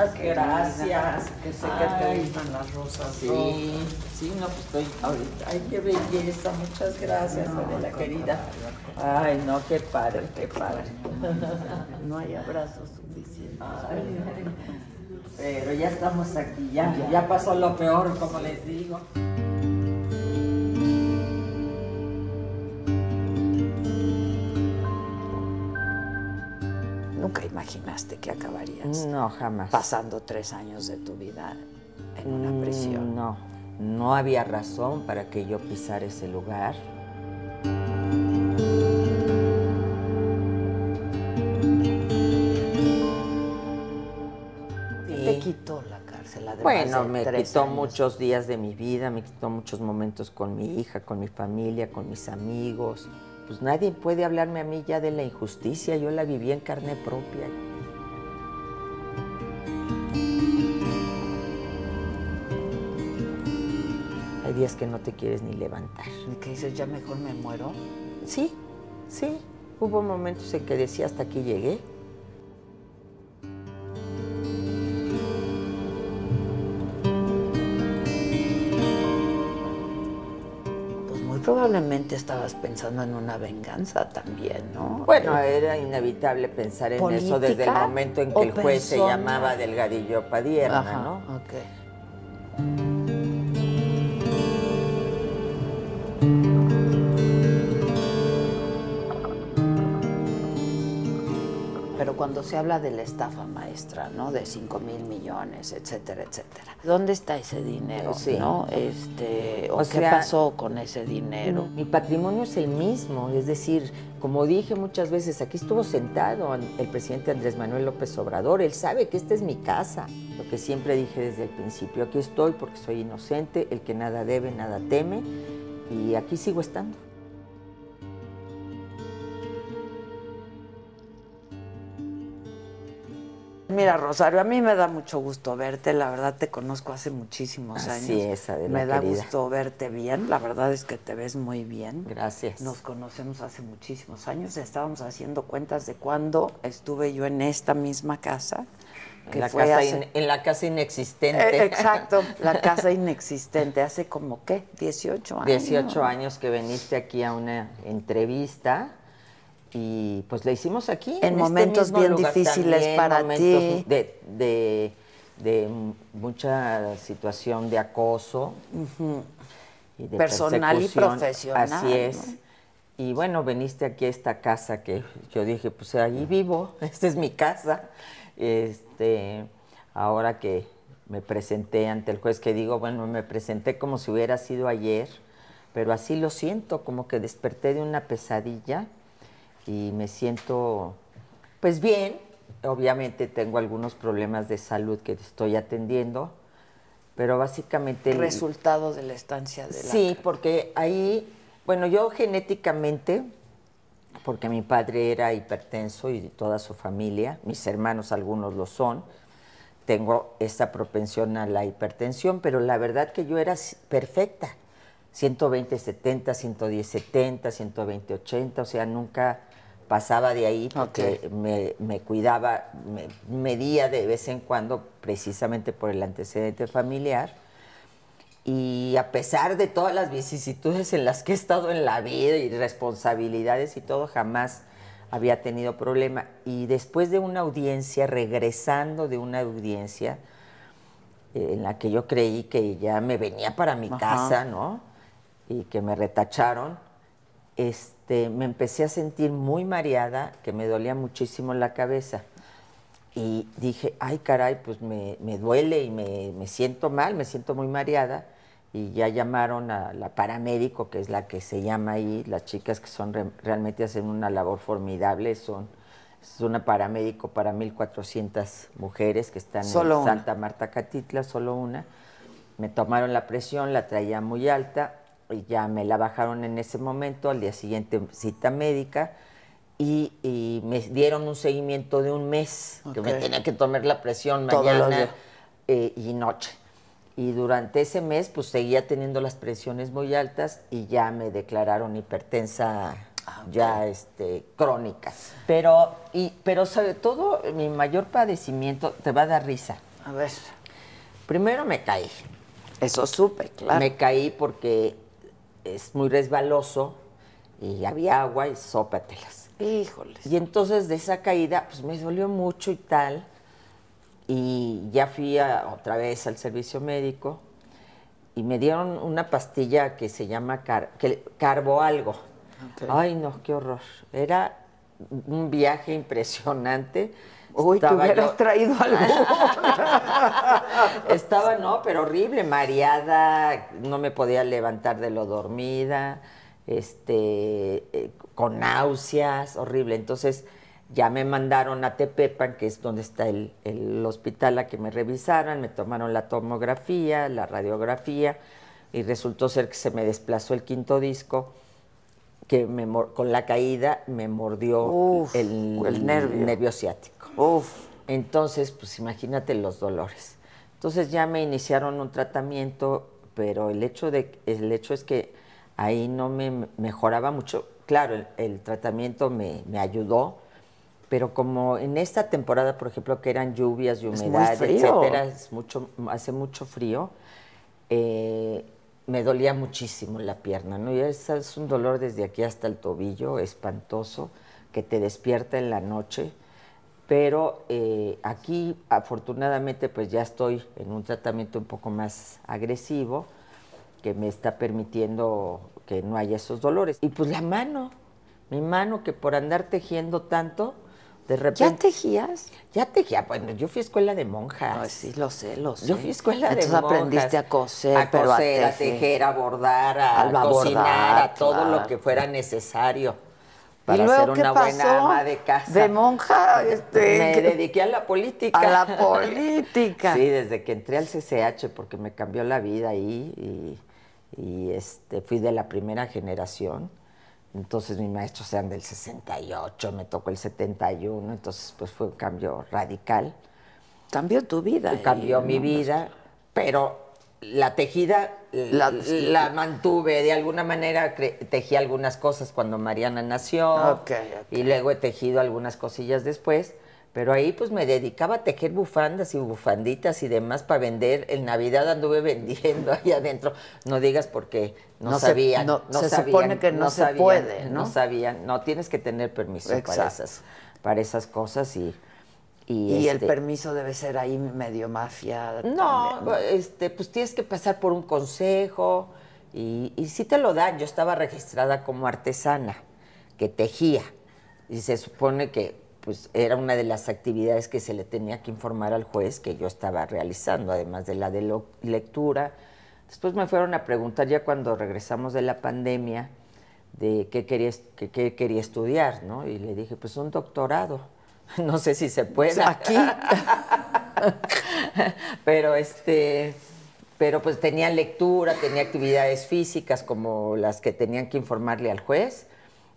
muchas gracias. Que sé que te gustan las rosas. Sí, sí, no, pues estoy ahorita. Ay, qué belleza, muchas gracias, no, Adela, querida. Ay, no, qué padre, qué padre. No hay abrazos suficientes. pero ya estamos aquí, ya, ya pasó lo peor, como les digo. imaginaste que acabarías no, jamás. pasando tres años de tu vida en una mm, prisión. No, no había razón para que yo pisara ese lugar. ¿Y ¿Te quitó la cárcel? bueno, me quitó muchos días de mi vida, me quitó muchos momentos con mi hija, con mi familia, con mis amigos pues nadie puede hablarme a mí ya de la injusticia, yo la viví en carne propia. Hay días que no te quieres ni levantar. ¿Y qué dices, ya mejor me muero? Sí, sí. Hubo momentos en que decía, hasta aquí llegué. probablemente estabas pensando en una venganza también, ¿no? Bueno, era inevitable pensar en eso desde el momento en que el juez se llamaba Delgadillo Padierna, ¿no? Okay. cuando se habla de la estafa maestra, ¿no? De 5 mil millones, etcétera, etcétera. ¿Dónde está ese dinero, no? Este, qué pasó con ese dinero? Mi patrimonio es el mismo, es decir, como dije muchas veces, aquí estuvo sentado el presidente Andrés Manuel López Obrador, él sabe que esta es mi casa, lo que siempre dije desde el principio, aquí estoy porque soy inocente, el que nada debe, nada teme, y aquí sigo estando. Mira, Rosario, a mí me da mucho gusto verte, la verdad te conozco hace muchísimos Así años. Es, me da gusto verte bien, la verdad es que te ves muy bien. Gracias. Nos conocemos hace muchísimos años, estábamos haciendo cuentas de cuando estuve yo en esta misma casa. en, la casa inexistente. Eh, exacto, la casa inexistente, hace como qué, 18 años. 18 años que viniste aquí a una entrevista y pues la hicimos aquí. En, este momentos bien difíciles para ti. De, de, mucha situación de acoso. Personal y profesional. Así es. Y bueno, veniste aquí a esta casa que yo dije, pues ahí vivo, esta es mi casa. Este, ahora que me presenté ante el juez, que digo, bueno, me presenté como si hubiera sido ayer, pero así lo siento, como que desperté de una pesadilla y me siento pues bien. Obviamente tengo algunos problemas de salud que estoy atendiendo, pero básicamente... El resultado de la estancia de la... Sí, porque ahí, bueno, yo genéticamente, porque mi padre era hipertenso y toda su familia, mis hermanos algunos lo son, tengo esta propensión a la hipertensión, pero la verdad que yo era perfecta. 120, 70, 110, 70, 120, 80, o sea, nunca pasaba de ahí porque me, cuidaba, me medía de vez en cuando precisamente por el antecedente familiar. Y a pesar de todas las vicisitudes en las que he estado en la vida y responsabilidades y todo, jamás había tenido problema. Y después de una audiencia, regresando de una audiencia eh, en la que yo creí que ya me venía para mi casa, ¿no? Y que me retacharon, este este, me empecé a sentir muy mareada, que me dolía muchísimo la cabeza. Y dije, ay caray, pues me, duele y me, siento mal, me siento muy mareada. Y ya llamaron a la paramédico, que es la que se llama ahí, las chicas que son realmente hacen una labor formidable, son es una paramédico para 1.400 mujeres que están en Santa Marta Catitla, solo una. Me tomaron la presión, la traía muy alta ya me la bajaron en ese momento, al día siguiente cita médica, y, me dieron un seguimiento de un mes, que me tenía que tomar la presión mañana eh, y noche. Y durante ese mes, pues seguía teniendo las presiones muy altas y ya me declararon hipertensa ah, ya este crónica. Pero, y, pero sobre todo, mi mayor padecimiento te va a dar risa. A ver. Primero me caí. Eso supe, claro. Me caí porque es muy resbaloso y había agua y sópatelas. Híjoles. Y entonces de esa caída, pues me dolió mucho y tal. Y ya fui otra vez al servicio médico y me dieron una pastilla que se llama car que, carbo algo. Ay, no, qué horror. Era un viaje impresionante Uy, te hubieras traído algo. estaba, no, pero horrible, mareada, no me podía levantar de lo dormida, este, eh, con náuseas, horrible. Entonces ya me mandaron a Tepepan, que es donde está el, hospital, a que me revisaran, me tomaron la tomografía, la radiografía, y resultó ser que se me desplazó el quinto disco que con la caída me mordió el, nervio. ciático. Uf. Entonces, pues imagínate los dolores. Entonces ya me iniciaron un tratamiento, pero el hecho, de, el hecho es que ahí no me mejoraba mucho. Claro, el, tratamiento me, ayudó, pero como en esta temporada, por ejemplo, que eran lluvias y humedad, etcétera, mucho, hace mucho frío, eh, me dolía muchísimo la pierna, ¿no? Y es un dolor desde aquí hasta el tobillo, espantoso, que te despierta en la noche pero eh, aquí afortunadamente pues ya estoy en un tratamiento un poco más agresivo que me está permitiendo que no haya esos dolores. Y pues la mano, mi mano que por andar tejiendo tanto, de repente... ¿Ya tejías? Ya tejía, bueno, yo fui a escuela de monjas. No, sí, lo sé, lo sé. Yo fui a escuela de monjas. Entonces aprendiste a coser, a a, tejer, a bordar, a, cocinar, a todo lo que fuera necesario para ser una buena ama de casa. De monja, este, me dediqué a la política. A la política. sí, desde que entré al CCH porque me cambió la vida ahí y, este fui de la primera generación. Entonces mis maestros eran del 68, me tocó el 71, entonces pues fue un cambio radical. Cambió tu vida. cambió eh, mi vida, pero la tejida la, mantuve, de alguna manera tejí algunas cosas cuando Mariana nació y luego he tejido algunas cosillas después, pero ahí pues me dedicaba a tejer bufandas y bufanditas y demás para vender, en Navidad anduve vendiendo ahí adentro, no digas porque no, sabían, se, no, supone que no, se sabían, puede, ¿no? sabían, no tienes que tener permiso para esas, para esas cosas y... Y, el este permiso debe ser ahí medio mafia. No, pues, este, pues tienes que pasar por un consejo y, si te lo dan. Yo estaba registrada como artesana que tejía y se supone que pues era una de las actividades que se le tenía que informar al juez que yo estaba realizando, además de la de lectura. Después me fueron a preguntar ya cuando regresamos de la pandemia de qué quería, qué quería estudiar, ¿no? Y le dije, pues un doctorado. no sé si se puede aquí, pero este, pero pues tenía lectura, tenía actividades físicas como las que tenían que informarle al juez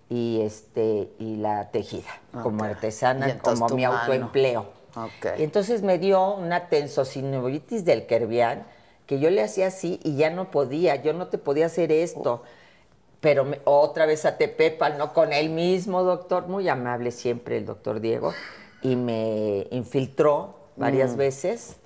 y este y la tejida como artesana, como mi autoempleo. entonces me dio una tensosinovitis del Kervian que yo le hacía así y ya no podía, yo no te podía hacer esto pero otra vez a Tepepa, no con él mismo, doctor, muy amable siempre el doctor Diego, y me infiltró varias mm. veces.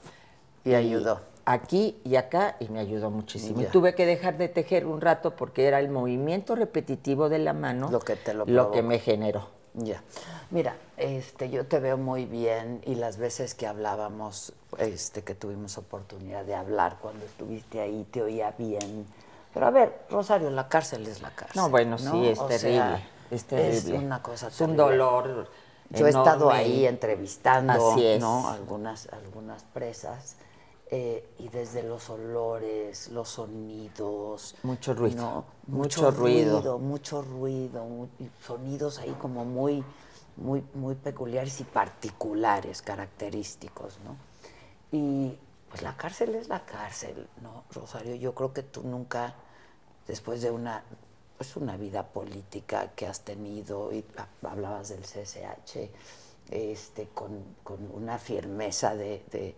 Y, ayudó. Aquí y acá, y me ayudó muchísimo. Y tuve que dejar de tejer un rato porque era el movimiento repetitivo de la mano lo que, te lo, que me generó. Ya. Mira, este, yo te veo muy bien y las veces que hablábamos, este, que tuvimos oportunidad de hablar cuando estuviste ahí, te oía bien pero a ver, Rosario, la cárcel es la cárcel. No, bueno, sí, es terrible. es una cosa terrible. Es un dolor. Yo he estado ahí entrevistando ¿no? algunas, algunas presas eh, y desde los olores, los sonidos. Mucho ruido. Mucho, ruido. Mucho ruido, sonidos ahí como muy, muy, muy peculiares y particulares, característicos, ¿no? Y pues la cárcel es la cárcel, ¿no? Rosario, yo creo que tú nunca después de una, pues, una vida política que has tenido, y hablabas del CSH, este, con, una firmeza de,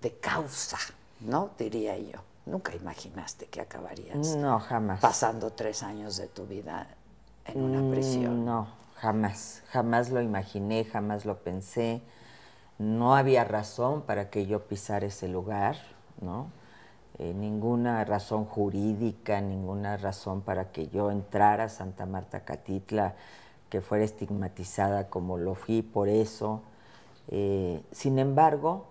de, causa, ¿no? Diría yo. Nunca imaginaste que acabarías no, jamás. pasando tres años de tu vida en una mm, prisión. No, jamás, jamás lo imaginé, jamás lo pensé. No había razón para que yo pisara ese lugar, ¿no? Eh, ninguna razón jurídica, ninguna razón para que yo entrara a Santa Marta Catitla, que fuera estigmatizada como lo fui por eso. Eh, sin embargo,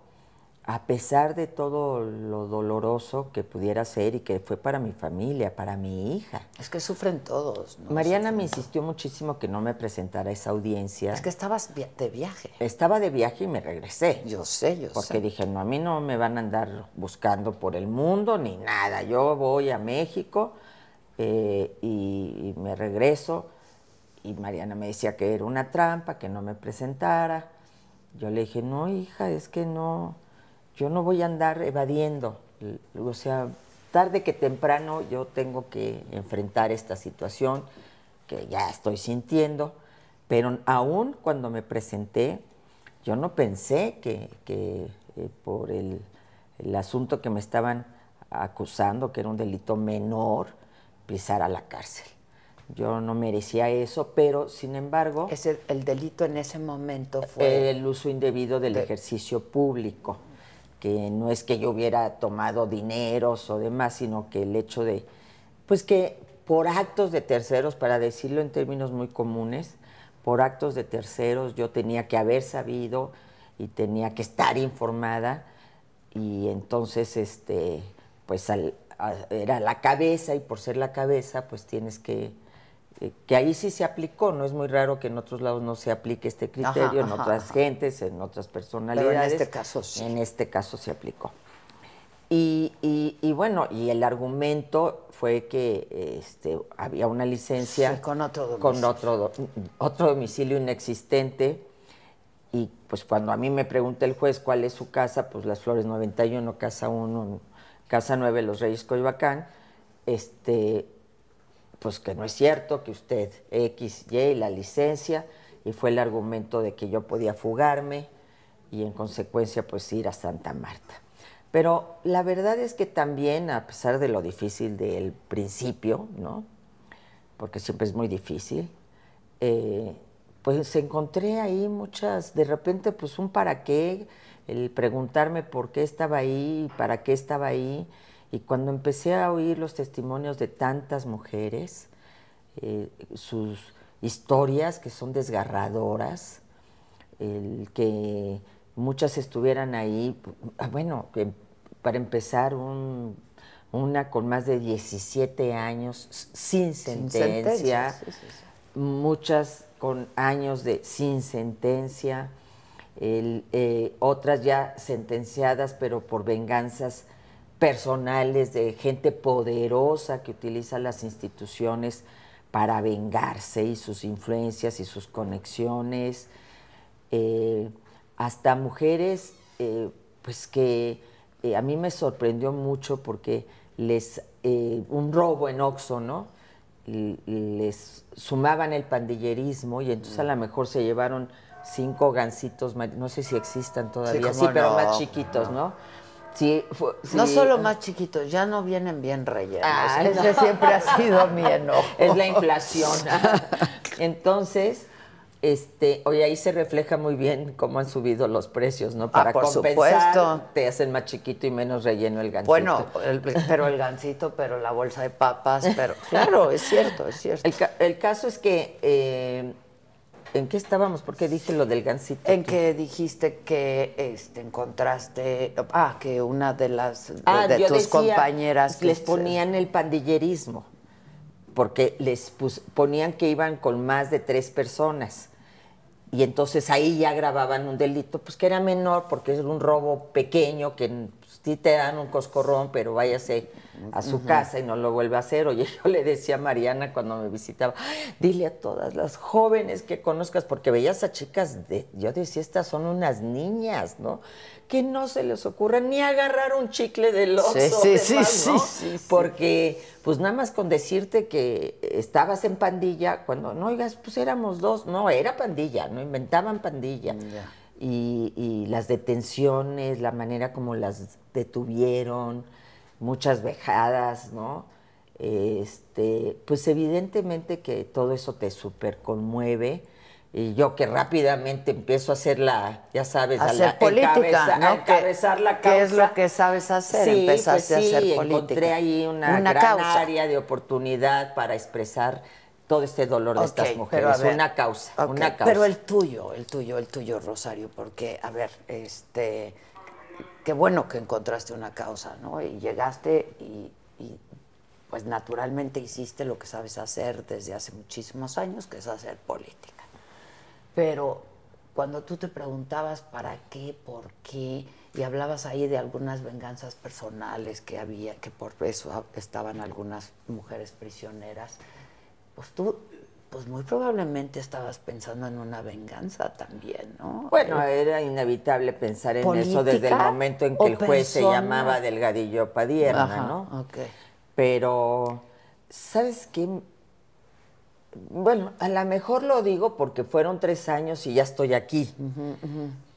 a pesar de todo lo doloroso que pudiera ser y que fue para mi familia, para mi hija. Es que sufren todos. ¿no? Mariana me insistió muchísimo que no me presentara a esa audiencia. Es que estabas de viaje. Estaba de viaje y me regresé. Yo sé, yo porque sé. Porque dije, no, a mí no me van a andar buscando por el mundo ni nada. Yo voy a México eh, y, y me regreso. Y Mariana me decía que era una trampa, que no me presentara. Yo le dije, no, hija, es que no yo no voy a andar evadiendo, o sea, tarde que temprano yo tengo que enfrentar esta situación que ya estoy sintiendo, pero aún cuando me presenté, yo no pensé que, eh, por el, asunto que me estaban acusando, que era un delito menor, pisara la cárcel. Yo no merecía eso, pero sin embargo... el, delito en ese momento fue... El uso indebido del ejercicio público que no es que yo hubiera tomado dineros o demás, sino que el hecho de, pues que por actos de terceros, para decirlo en términos muy comunes, por actos de terceros yo tenía que haber sabido y tenía que estar informada y entonces este pues era la cabeza y por ser la cabeza pues tienes que que, ahí sí se aplicó, no es muy raro que en otros lados no se aplique este criterio, en otras gentes, en otras personalidades. Pero en este caso sí. En este caso se aplicó. Y, bueno, y el argumento fue que este, había una licencia con, otro domicilio. con otro, domicilio inexistente. Y pues cuando a mí me pregunta el juez cuál es su casa, pues Las Flores 91, Casa 1, Casa 9, Los Reyes Coyoacán, este, pues que no es cierto, que usted X, Y, la licencia, y fue el argumento de que yo podía fugarme y en consecuencia pues ir a Santa Marta. Pero la verdad es que también, a pesar de lo difícil del principio, ¿no? porque siempre es muy difícil, pues pues encontré ahí muchas, de repente pues un para qué, el preguntarme por qué estaba ahí, para qué estaba ahí, y cuando empecé a oír los testimonios de tantas mujeres, eh, sus historias que son desgarradoras, el que muchas estuvieran ahí, ah, bueno, para empezar una con más de 17 años sin sentencia, muchas con años de sin sentencia, eh, otras ya sentenciadas pero por venganzas personales de gente poderosa que utiliza las instituciones para vengarse y sus influencias y sus conexiones, eh, hasta mujeres eh, pues que eh, a mí me sorprendió mucho porque les un robo en Oxxo, ¿no? les sumaban el pandillerismo y entonces a mm. lo mejor se llevaron cinco gancitos, no sé si existan todavía, sí, pero más chiquitos, ¿no? Sí, No solo más chiquitos, ya no vienen bien rellenos. Ah, siempre ha sido mi enojo. Es la inflación. Entonces, este, hoy ahí se refleja muy bien cómo han subido los precios, ¿no? Ah, Para por compensar, supuesto. te hacen más chiquito y menos relleno el gancito. Bueno, pero el gancito, pero la bolsa de papas, pero... Claro, es cierto, es cierto. El, caso es que... Eh, ¿En qué estábamos? ¿Por qué dije lo del gansito. En que dijiste que este, encontraste, ah, que una de las ah, tus compañeras les este, ponían el pandillerismo, porque les ponían que iban con más de tres personas. Y entonces ahí ya grababan un delito, pues que era menor, porque es un robo pequeño que ti te dan un coscorrón, pero váyase a su casa y no lo vuelve a hacer. Oye, yo le decía a Mariana cuando me visitaba, dile a todas las jóvenes que conozcas, porque veías a chicas de, yo decía, estas son unas niñas, ¿no? Que no se les ocurra ni agarrar un chicle de oso. Sí, sí, sí, Porque, pues nada más con decirte que estabas en pandilla, cuando no oigas, pues éramos dos, no, era pandilla, no inventaban pandilla y, las detenciones, la manera como las detuvieron, muchas vejadas, ¿no? Este, pues evidentemente que todo eso te super conmueve. Y yo que rápidamente empiezo a hacer la, ya sabes, la, política, ¿no? encabezar la causa. ¿Qué es lo que sabes hacer? Sí, a pues hacer política. encontré ahí una, gran área de oportunidad para expresar todo este dolor de estas mujeres. una, causa, una causa. Pero el tuyo, el tuyo, el tuyo, Rosario, porque, a ver, este, qué bueno que encontraste una causa, ¿no? Y llegaste y, y pues naturalmente hiciste lo que sabes hacer desde hace muchísimos años, que es hacer política. Pero cuando tú te preguntabas para qué, por qué, y hablabas ahí de algunas venganzas personales que había, que por eso estaban algunas mujeres prisioneras, pues tú pues muy probablemente estabas pensando en una venganza también, ¿no? Bueno, eh, era inevitable pensar en eso desde el momento en que el juez se llamaba Delgadillo Padierna, Ajá, ¿no? Okay. Pero, ¿sabes qué? Bueno, a lo mejor lo digo porque fueron tres años y ya estoy aquí.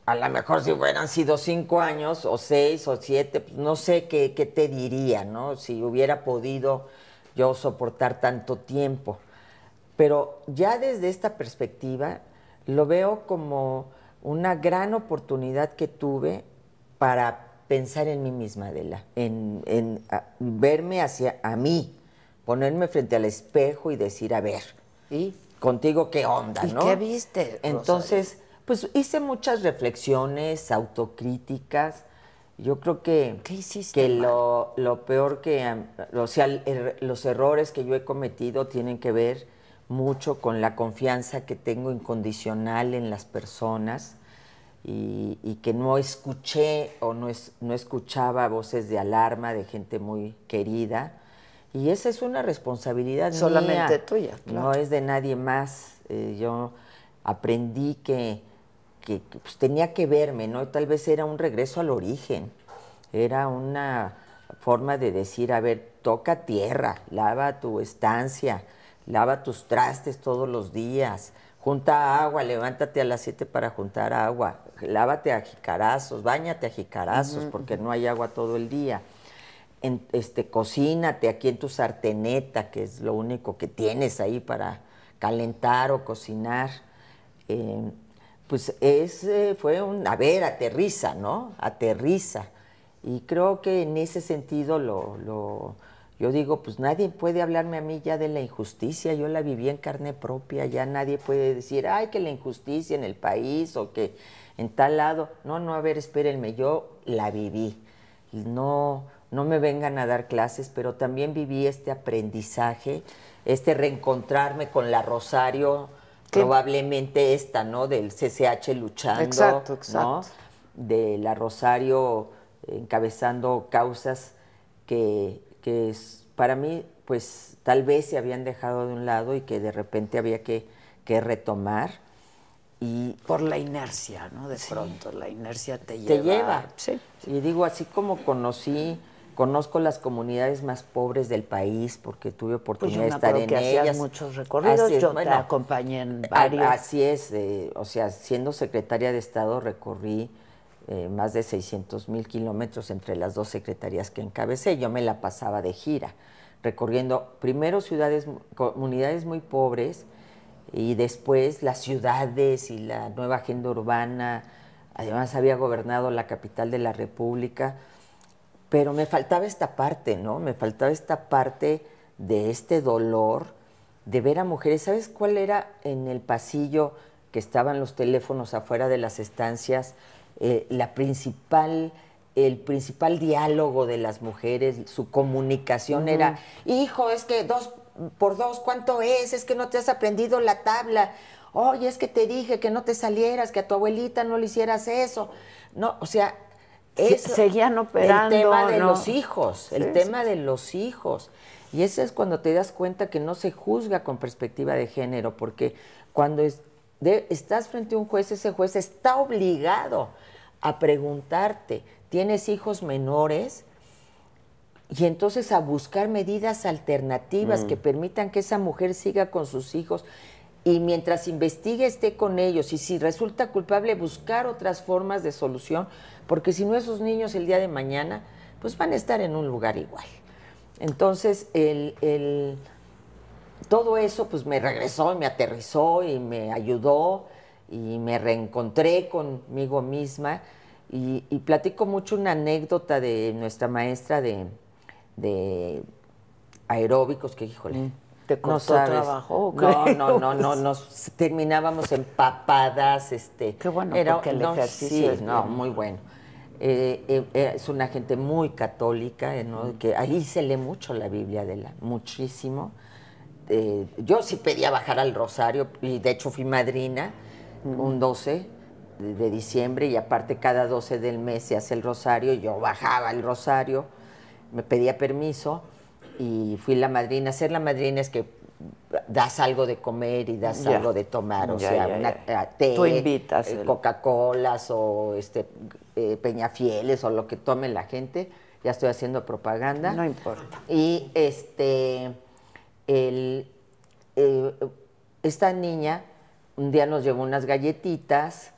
A lo mejor si hubieran sido cinco años o seis o siete, pues no sé qué, qué te diría, ¿no? Si hubiera podido yo soportar tanto tiempo pero ya desde esta perspectiva lo veo como una gran oportunidad que tuve para pensar en mí misma, Adela, en, en verme hacia a mí, ponerme frente al espejo y decir, a ver, ¿y contigo qué onda, ¿Y ¿Qué viste? Entonces, pues hice muchas reflexiones, autocríticas. Yo creo que, que lo, peor que, o sea, er, los errores que yo he cometido tienen que ver mucho con la confianza que tengo incondicional en las personas y, que no escuché o no, escuchaba voces de alarma de gente muy querida. Y esa es una responsabilidad solamente tuya. No es de nadie más. Eh, yo aprendí que, que pues, tenía que verme, ¿no? Tal vez era un regreso al origen. Era una forma de decir, a ver, toca tierra, lava tu estancia, lava tus trastes todos los días, junta agua, levántate a las 7 para juntar agua, lávate a jicarazos, bañate a jicarazos porque no hay agua todo el día. este, cocínate aquí en tu sarteneta, que es lo único que tienes ahí para calentar o cocinar. Eh, pues es, eh, fue un, a ver, aterriza, ¿no? Aterriza. Y creo que en ese sentido lo yo digo, pues nadie puede hablarme a mí ya de la injusticia, yo la viví en carne propia, ya nadie puede decir, ay, que la injusticia en el país o que en tal lado. No, no, a ver, espérenme, yo la viví. No, no me vengan a dar clases, pero también viví este aprendizaje, este reencontrarme con la Rosario, probablemente esta, ¿no? Del CCH luchando, exacto, exacto. De la Rosario eh, encabezando causas que que es, para mí, pues tal vez se habían dejado de un lado y que de repente había que, que retomar. Y por la inercia, ¿no? De pronto, la inercia te lleva. Te lleva. Sí, Y digo, así como conocí, conozco las comunidades más pobres del país, porque tuve pues oportunidad de estar en que ellas. muchos recorridos, yo te acompañé en varios. Así es, eh, o sea, siendo secretaria de Estado recorrí eh, más de 600 mil kilómetros entre las dos secretarías que encabecé. Yo me la pasaba de gira, recorriendo primero ciudades, comunidades muy pobres y después las ciudades y la nueva agenda urbana. Además había gobernado la capital de la República, pero me faltaba esta parte, ¿no? Me faltaba esta parte de este dolor de ver a mujeres. ¿Sabes cuál era en el pasillo que estaban los teléfonos afuera de las estancias? Eh, la principal el principal diálogo de las mujeres, su comunicación era, hijo, es que dos por dos, ¿cuánto es? Es que no te has aprendido la tabla. Oye, es que te dije que no te salieras, que a tu abuelita no le hicieras eso. No, o sea, seguían operando. El tema de los hijos, el tema de los hijos. Y ese es cuando te das cuenta que no se juzga con perspectiva de género, porque cuando es, estás frente a un juez, ese juez está obligado a preguntarte, ¿tienes hijos menores? Y entonces a buscar medidas alternativas mm. que permitan que esa mujer siga con sus hijos y mientras investigue esté con ellos y si resulta culpable buscar otras formas de solución, porque si no esos niños el día de mañana pues van a estar en un lugar igual. Entonces el todo eso pues me regresó y me aterrizó y me ayudó y me reencontré conmigo misma y, platico mucho una anécdota de nuestra maestra de, aeróbicos que híjole mm. te costó no trabajo no no no no nos terminábamos empapadas este qué bueno era, porque el ejercicio no muy bueno eh, eh, eh, es una gente muy católica mm. que ahí se lee mucho la Biblia de la muchísimo eh, yo sí pedía bajar al Rosario y de hecho fui madrina un 12 de, diciembre y aparte cada 12 del mes se hace el Rosario yo bajaba al Rosario, me pedía permiso y fui la madrina. Ser la madrina es que das algo de comer y das algo de tomar, o sea, una eh, té, invitas eh, Coca-Colas o este peña Peñafieles o lo que tome la gente. Ya estoy haciendo propaganda. No importa. Y este eh, esta niña un día nos llevó unas galletitas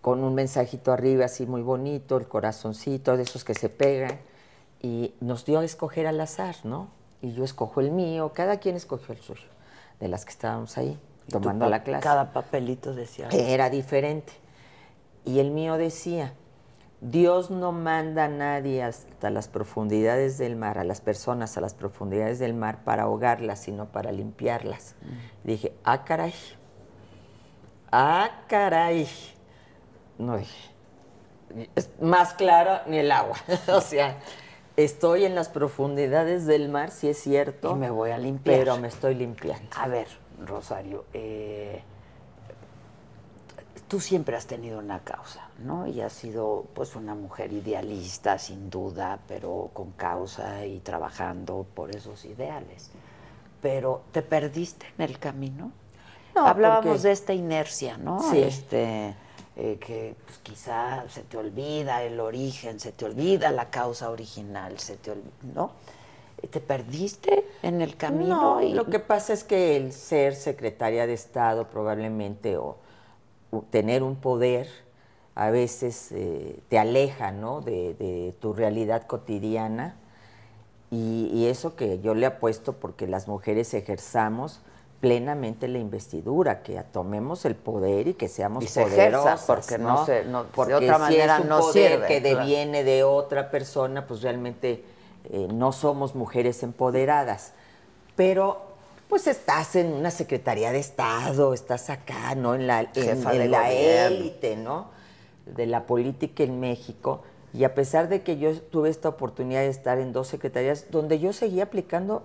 con un mensajito arriba así muy bonito, el corazoncito, de esos que se pegan, y nos dio a escoger al azar, ¿no? Y yo escojo el mío, cada quien escogió el suyo, de las que estábamos ahí tomando la clase. Cada papelito decía. Era diferente. Y el mío decía, Dios no manda a nadie hasta las profundidades del mar, a las personas a las profundidades del mar para ahogarlas, sino para limpiarlas. Mm. Dije, ah, caray, ah, caray. No dije, es más claro ni el agua. o sea, estoy en las profundidades del mar, si es cierto. Y me voy a limpiar. Pero me estoy limpiando. A ver, Rosario, eh tú siempre has tenido una causa, ¿no? Y has sido pues una mujer idealista, sin duda, pero con causa y trabajando por esos ideales. Pero ¿te perdiste en el camino? No, Hablábamos de esta inercia, ¿no? Sí. Este, eh, que pues, quizá se te olvida el origen, se te olvida la causa original, se te ¿no? ¿Te perdiste en el camino? No, lo que pasa es que el ser secretaria de Estado probablemente o tener un poder a veces eh, te aleja ¿no? de, tu realidad cotidiana y, eso que yo le apuesto porque las mujeres ejerzamos plenamente la investidura, que tomemos el poder y que seamos poderosas, porque ¿no? de otra manera no poder sirve, que deviene de otra persona, pues realmente eh, no somos mujeres empoderadas. Pero pues estás en una Secretaría de Estado, estás acá, ¿no? En la, la élite, ¿no? De la política en México. Y a pesar de que yo tuve esta oportunidad de estar en dos secretarías, donde yo seguía aplicando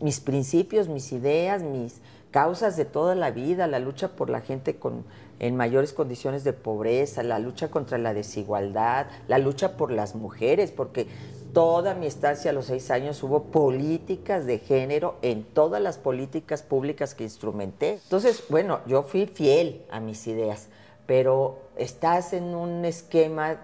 mis principios, mis ideas, mis causas de toda la vida, la lucha por la gente con en mayores condiciones de pobreza, la lucha contra la desigualdad, la lucha por las mujeres, porque toda mi estancia a los seis años hubo políticas de género en todas las políticas públicas que instrumenté. Entonces, bueno, yo fui fiel a mis ideas, pero estás en un esquema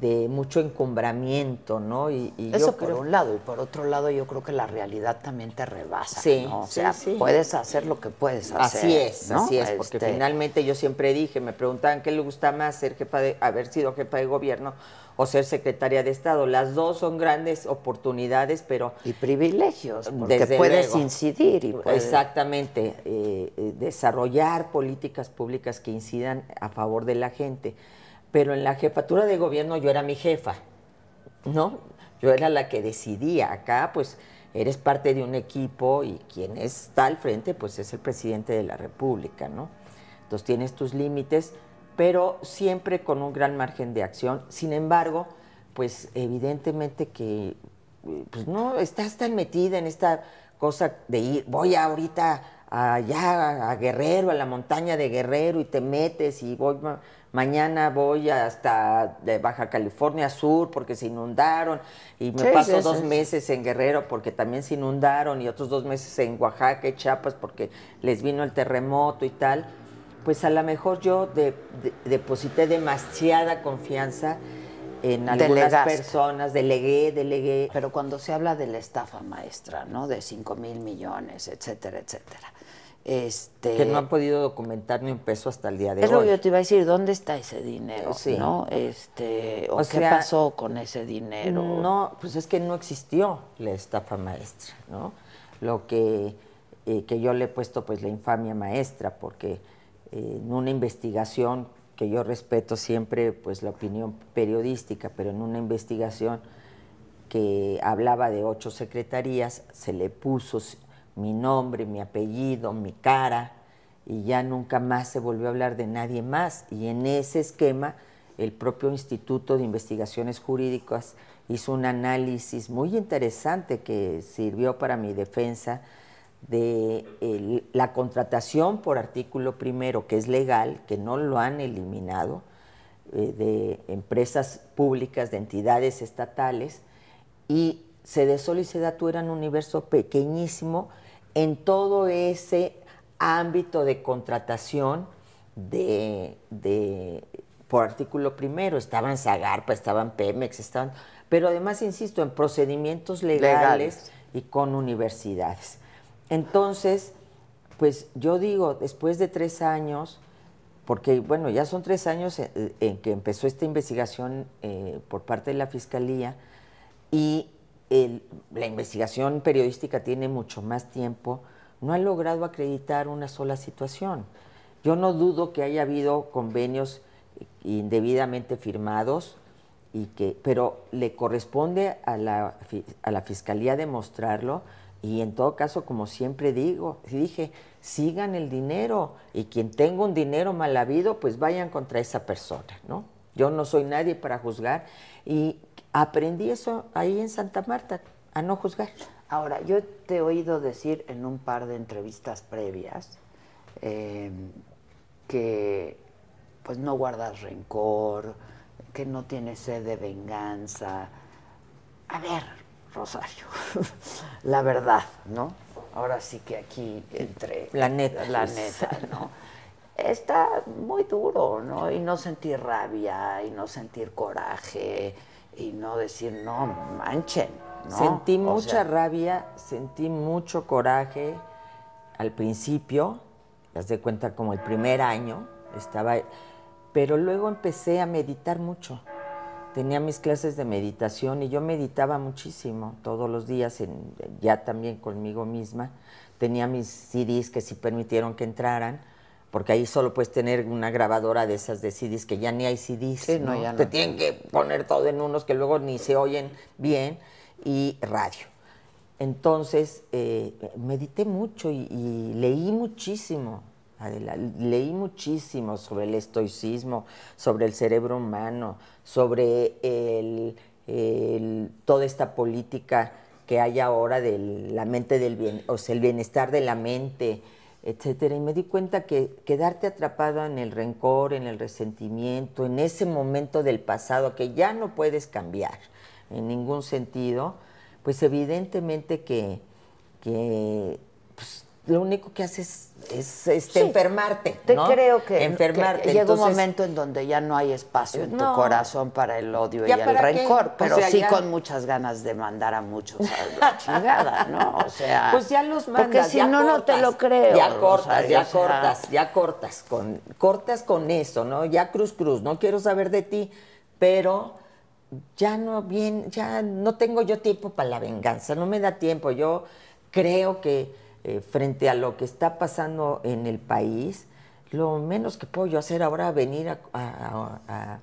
de mucho encumbramiento, ¿no? Y, Eso por un lado, y por otro lado yo creo que la realidad también te rebasa, sí, O sea, puedes hacer lo que puedes hacer. Así es, así es, porque este finalmente yo siempre dije, me preguntaban qué le gusta más ser jefa de, haber sido jefa de gobierno o ser secretaria de Estado. Las dos son grandes oportunidades, pero... Y privilegios, porque puedes incidir. Y Exactamente, eh, eh, desarrollar políticas públicas que incidan a favor de la gente pero en la jefatura de gobierno yo era mi jefa, ¿no? Yo era la que decidía. Acá, pues, eres parte de un equipo y quien está al frente, pues, es el presidente de la República, ¿no? Entonces tienes tus límites, pero siempre con un gran margen de acción. Sin embargo, pues, evidentemente que, pues, no estás tan metida en esta cosa de ir, voy ahorita allá a Guerrero, a la montaña de Guerrero y te metes y voy mañana voy hasta de eh, Baja California Sur porque se inundaron y me pasó paso dos meses en Guerrero porque también se inundaron y otros dos meses en Oaxaca y Chiapas porque les vino el terremoto y tal, pues a lo mejor yo deposité demasiada confianza en algunas personas, delegué, delegué. Pero cuando se habla de la estafa maestra, ¿no? De 5 mil millones, etcétera, etcétera este, que no han podido documentar ni un peso hasta el día de hoy. Es lo que yo te iba a decir, ¿dónde está ese dinero? Este, ¿O, qué pasó con ese dinero? No, pues es que no existió la estafa maestra, ¿no? Lo que, eh, que yo le he puesto pues la infamia maestra, porque eh, en una investigación, que yo respeto siempre pues la opinión periodística, pero en una investigación que hablaba de ocho secretarías, se le puso mi nombre, mi apellido, mi cara, y ya nunca más se volvió a hablar de nadie más. Y en ese esquema, el propio Instituto de Investigaciones Jurídicas hizo un análisis muy interesante que sirvió para mi defensa de la contratación por artículo primero, que es legal, que no lo han eliminado, eh, de empresas públicas, de entidades estatales, y se y CEDATU eran un universo pequeñísimo en todo ese ámbito de contratación de, por artículo primero, estaban Zagarpa, pues, estaban Pemex, estaban, pero además, insisto, en procedimientos legales, y con universidades. Entonces, pues yo digo, después de tres años, porque bueno, ya son tres años eh, eh, en, que empezó esta investigación eh, por parte de la Fiscalía, y la investigación periodística tiene mucho más tiempo, no ha logrado acreditar una sola situación. Yo no dudo que haya habido convenios indebidamente firmados, y que, pero le corresponde a la, a la Fiscalía demostrarlo y en todo caso, como siempre digo, dije, sigan el dinero y quien tenga un dinero mal habido, pues vayan contra esa persona, ¿no? Yo no soy nadie para juzgar y Aprendí eso ahí en Santa Marta, a no juzgar. Ahora, yo te he oído decir en un par de entrevistas previas em, que pues no guardas rencor, que no tienes sed de venganza. A ver, Rosario, la verdad, ¿no? Ahora sí que aquí entre la neta, la neta, ¿no? Está muy duro, ¿no? Y no sentir rabia, y no sentir coraje, y no decir, no, manchen. Sentí mucha rabia, sentí mucho coraje al principio, las de cuenta como el primer año, estaba, pero luego empecé a meditar mucho. Tenía mis clases de meditación y yo meditaba muchísimo todos los días, ya también conmigo misma. Tenía mis CDs que sí permitieron que entraran porque ahí solo puedes tener una grabadora de esas de CDs, que ya ni hay CDs, te tienen que poner todo en unos que luego ni se oyen bien, y radio. Entonces, eh, medité mucho y, leí muchísimo, leí muchísimo sobre el estoicismo, sobre el cerebro humano, sobre toda esta política que hay ahora de la mente del bien, o sea, el bienestar de la mente, etcétera, y me di cuenta que quedarte atrapado en el rencor, en el resentimiento, en ese momento del pasado que ya no puedes cambiar en ningún sentido, pues evidentemente que, que pues, lo único que haces es, este, enfermarte. Te creo que, enfermarte. llega un momento en donde ya no hay espacio en tu corazón para el odio y el rencor, pero sí con muchas ganas de mandar a muchos a la chingada, ¿no? O sea, pues ya los mandas, porque si no no te lo creo. Ya cortas, ya, cortas, ya cortas con cortas con eso, ¿no? Ya cruz cruz, no quiero saber de ti, pero ya no bien, ya no tengo yo tiempo para la venganza, no me da tiempo. Yo creo que eh, frente a lo que está pasando en el país, lo menos que puedo yo hacer ahora es venir a,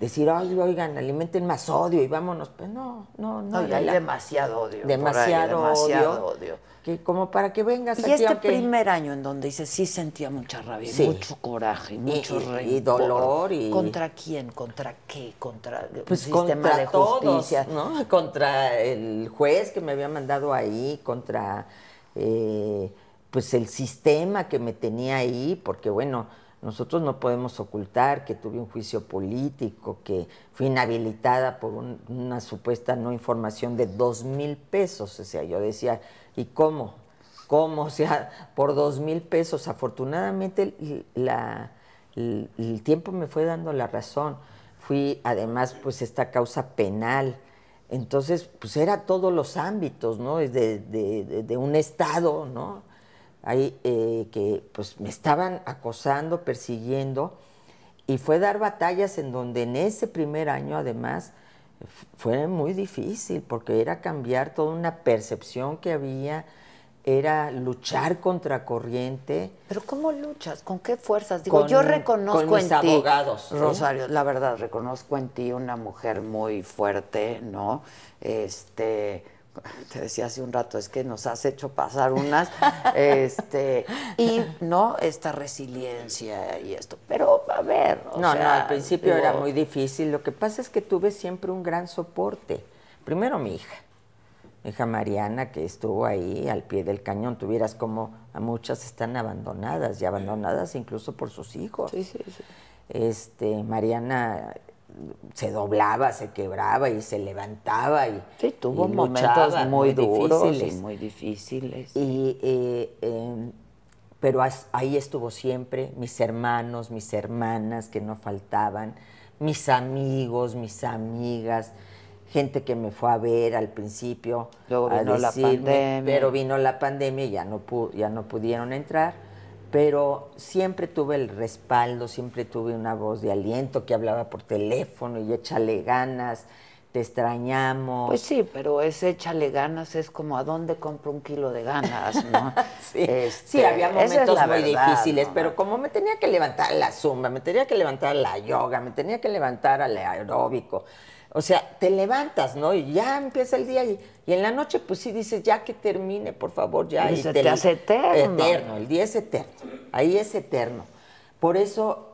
decir, ay, oigan, alimenten más odio y vámonos. Pues no, no, no. hay demasiado odio. Demasiado, odio, Que como para que vengas y aquí. Y este primer año en donde dice, sí sentía mucha rabia, mucho coraje, mucho rey. y, dolor. Y... ¿Contra quién? ¿Contra qué? ¿Contra el pues sistema de justicia? Contra el juez que me había mandado ahí, contra eh, pues el sistema que me tenía ahí, porque bueno, nosotros no podemos ocultar que tuve un juicio político, que fui inhabilitada por una supuesta no información de dos mil pesos. O sea, yo decía, ¿y cómo? ¿Cómo? O sea, por dos mil pesos. Afortunadamente el tiempo me fue dando la razón. Fui, además, pues esta causa penal entonces, pues era todos los ámbitos, ¿no? De, de, un Estado, ¿no? Ahí, eh, que pues me estaban acosando, persiguiendo, y fue dar batallas en donde en ese primer año, además, fue muy difícil, porque era cambiar toda una percepción que había, era luchar contra corriente. Pero ¿cómo luchas? ¿Con qué fuerzas? Digo, yo reconozco con mis abogados, ¿eh? Rosario, la verdad reconozco en ti una mujer muy fuerte, ¿no? Este, te decía hace un rato, es que nos has hecho pasar unas este, y no esta resiliencia y esto, pero a ver, No, no, al principio era muy difícil, lo que pasa es que tuve siempre un gran soporte. Primero mi hija hija Mariana, que estuvo ahí al pie del cañón, tuvieras como a muchas están abandonadas y abandonadas incluso por sus hijos. Sí, sí, sí. Este, Mariana se doblaba, se quebraba y se levantaba y tuvo momentos muy, difíciles, muy difíciles. Y eh, em, pero ahí estuvo siempre mis hermanos, mis hermanas que no faltaban, mis amigos, mis amigas gente que me fue a ver al principio, Luego vino la pandemia. pero vino la pandemia y ya no, ya no pudieron entrar, pero siempre tuve el respaldo, siempre tuve una voz de aliento que hablaba por teléfono y échale ganas, te extrañamos. Pues sí, pero ese échale ganas es como a dónde compro un kilo de ganas, ¿no? sí, este, había momentos muy difíciles, pero como me tenía que levantar la zumba, me tenía que levantar la yoga, me tenía que levantar al aeróbico o sea, te levantas, ¿no? Y ya empieza el día y, en la noche pues sí dices, ya que termine, por favor, ya. Y, te, eterno. Eterno, el día es eterno, ahí es eterno. Por eso,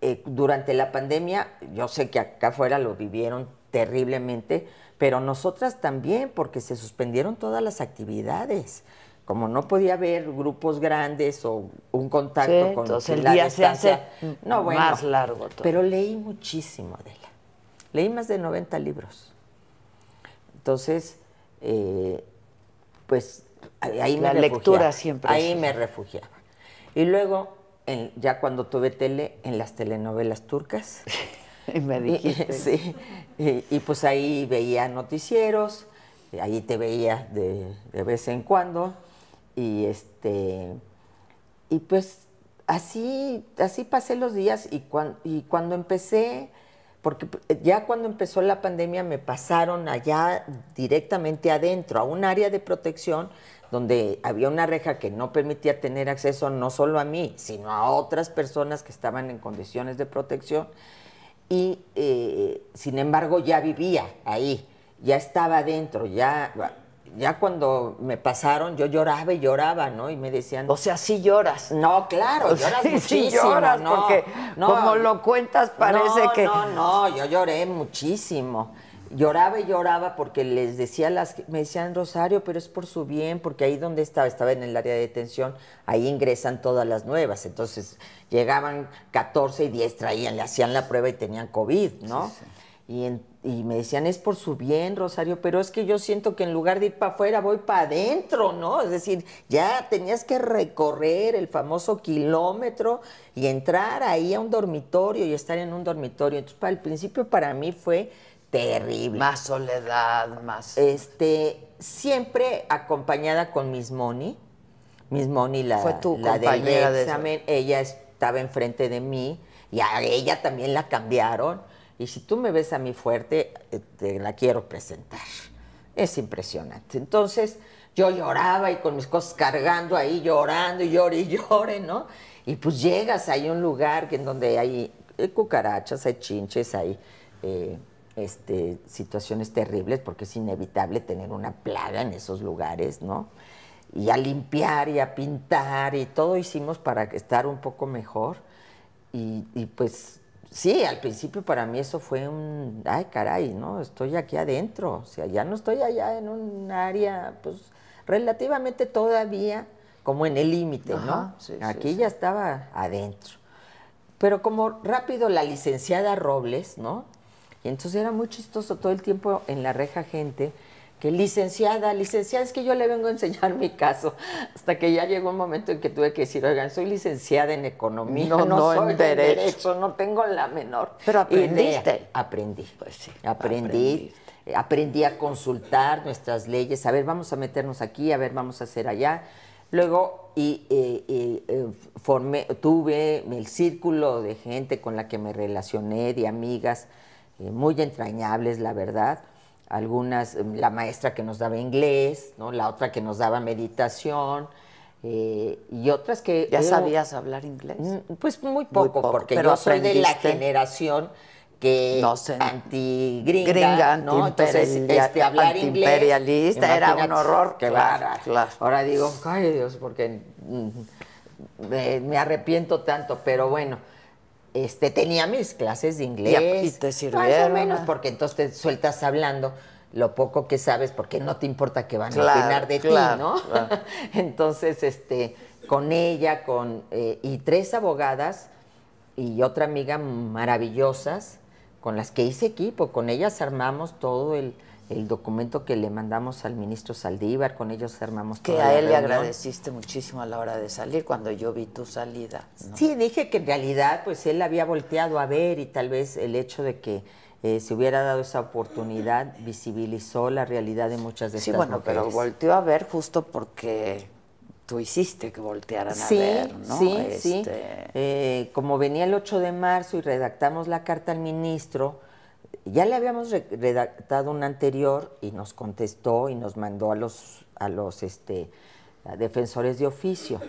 eh, durante la pandemia, yo sé que acá afuera lo vivieron terriblemente, pero nosotras también, porque se suspendieron todas las actividades. Como no podía haber grupos grandes o un contacto con entonces el día se hace no, más largo. Pero leí muchísimo de él. Leí más de 90 libros. Entonces, eh, pues ahí La me lectura siempre. Ahí me refugiaba. Y luego, ya cuando tuve tele, en las telenovelas turcas. y me dijiste. sí, y, pues ahí veía noticieros, ahí te veía de, vez en cuando. Y este y pues así, así pasé los días y, y cuando empecé porque pues, eh, ya cuando empezó la pandemia me pasaron allá directamente adentro, a un área de protección donde había una reja que no permitía tener acceso no solo a mí, sino a otras personas que estaban en condiciones de protección. Y eh, sin embargo ya vivía ahí, ya estaba adentro, ya ya cuando me pasaron, yo lloraba y lloraba, ¿no? Y me decían... O sea, sí lloras. No, claro, lloras muchísimo. lloras, no, porque como lo cuentas parece que... No, no, yo lloré muchísimo. Lloraba y lloraba porque les decía las... Me decían, Rosario, pero es por su bien, porque ahí donde estaba, estaba en el área de detención, ahí ingresan todas las nuevas. Entonces llegaban 14 y 10, traían, le hacían la prueba y tenían COVID, ¿no? y entonces y me decían, es por su bien, Rosario, pero es que yo siento que en lugar de ir para afuera, voy para adentro, ¿no? Es decir, ya tenías que recorrer el famoso kilómetro y entrar ahí a un dormitorio y estar en un dormitorio. Entonces, para el principio para mí fue terrible. Más soledad, más. Este, siempre acompañada con Miss Moni. Miss Moni, la, fue la compañera examen, ella estaba enfrente de mí y a ella también la cambiaron y si tú me ves a mí fuerte, eh, te la quiero presentar. Es impresionante. Entonces, yo lloraba y con mis cosas cargando ahí, llorando y llore y llore, ¿no? Y pues llegas hay a un lugar que en donde hay eh, cucarachas, hay chinches, hay eh, este, situaciones terribles, porque es inevitable tener una plaga en esos lugares, ¿no? Y a limpiar y a pintar y todo hicimos para estar un poco mejor. y pues sí, al principio para mí eso fue un, ay caray, ¿no? Estoy aquí adentro, o sea, ya no estoy allá en un área, pues relativamente todavía como en el límite, ¿no? aquí ya estaba adentro. Pero como rápido la licenciada Robles, ¿no? Y entonces era muy chistoso todo el tiempo en la reja gente que licenciada, licenciada, es que yo le vengo a enseñar mi caso, hasta que ya llegó un momento en que tuve que decir, oigan, soy licenciada en economía, no, no, soy derecho. no tengo la menor. Pero aprendiste. aprendí, pues aprendí, aprendí, a consultar nuestras leyes, a ver, vamos a meternos aquí, a ver, vamos a hacer allá. Luego y, eh, eh, eh, formé, tuve el círculo de gente con la que me relacioné, de amigas muy entrañables, la verdad algunas, em, la maestra que nos daba inglés, ¿no? la otra que nos daba meditación, eh, y otras que... ¿Ya sabías hablar inglés? Mm, pues muy poco, porque yo soy de la generación que no sé, gringa, ¿no? Entonces, este, hablar inglés... era un horror. que claro, Ahora digo, ay Dios, porque mm, me arrepiento tanto, pero bueno este, tenía mis clases de inglés. Y Más o menos, porque entonces te sueltas hablando lo poco que sabes, porque no te importa que van a opinar de ti, ¿no? entonces, este, con ella, con. Eh, y tres abogadas y otra amiga maravillosas con las que hice equipo. Con ellas armamos todo el el documento que le mandamos al ministro Saldívar, con ellos armamos Que a él le agradeciste muchísimo a la hora de salir cuando yo vi tu salida. Sí, dije que en realidad pues él había volteado a ver y tal vez el hecho de que eh, se hubiera dado esa oportunidad visibilizó la realidad de muchas de estas Sí, bueno, pero volteó a ver justo porque tú hiciste que voltearan a ver, ¿no? Sí, sí. Este eh, como venía el 8 de marzo y redactamos la carta al ministro ya le habíamos redactado un anterior y nos contestó y nos mandó a los, a los este, defensores de oficio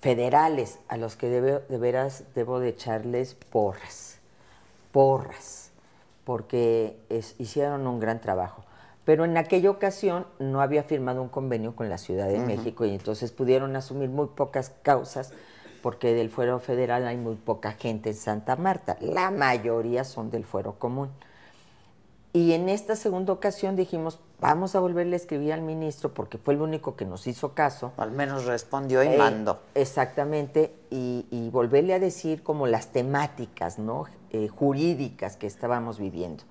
federales, a los que de veras debo de echarles porras, porras, porque hicieron un gran trabajo. Pero en aquella ocasión no había firmado un convenio con la Ciudad de México y entonces pudieron asumir muy pocas causas porque del fuero federal hay muy poca gente en Santa Marta, la mayoría son del fuero común. Y en esta segunda ocasión dijimos, vamos a volverle a escribir al ministro porque fue el único que nos hizo caso. Al menos respondió y mando. Eh, mandó. Exactamente, y, volverle a decir como las temáticas ¿no? Eh, jurídicas que estábamos viviendo.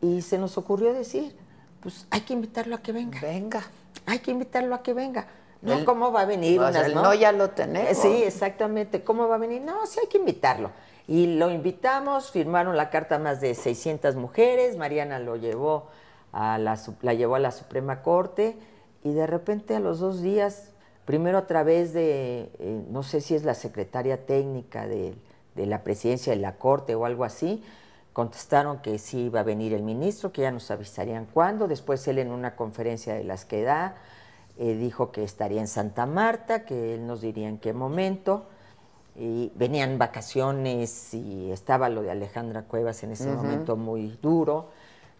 Y se nos ocurrió decir, pues hay que invitarlo a que venga. Venga. Hay que invitarlo a que venga. No, ¿cómo va a venir? No, ya lo tenemos. Sí, exactamente. ¿Cómo va a venir? No, sí hay que invitarlo. Y lo invitamos, firmaron la carta más de 600 mujeres, Mariana lo llevó a la, llevó a la Suprema Corte y de repente a los dos días, primero a través de, eh, no sé si es la secretaria técnica de, de la presidencia de la Corte o algo así, contestaron que sí iba a venir el ministro, que ya nos avisarían cuándo, después él en una conferencia de las que da, eh, dijo que estaría en Santa Marta, que él nos diría en qué momento. Y venían vacaciones y estaba lo de Alejandra Cuevas en ese momento muy duro.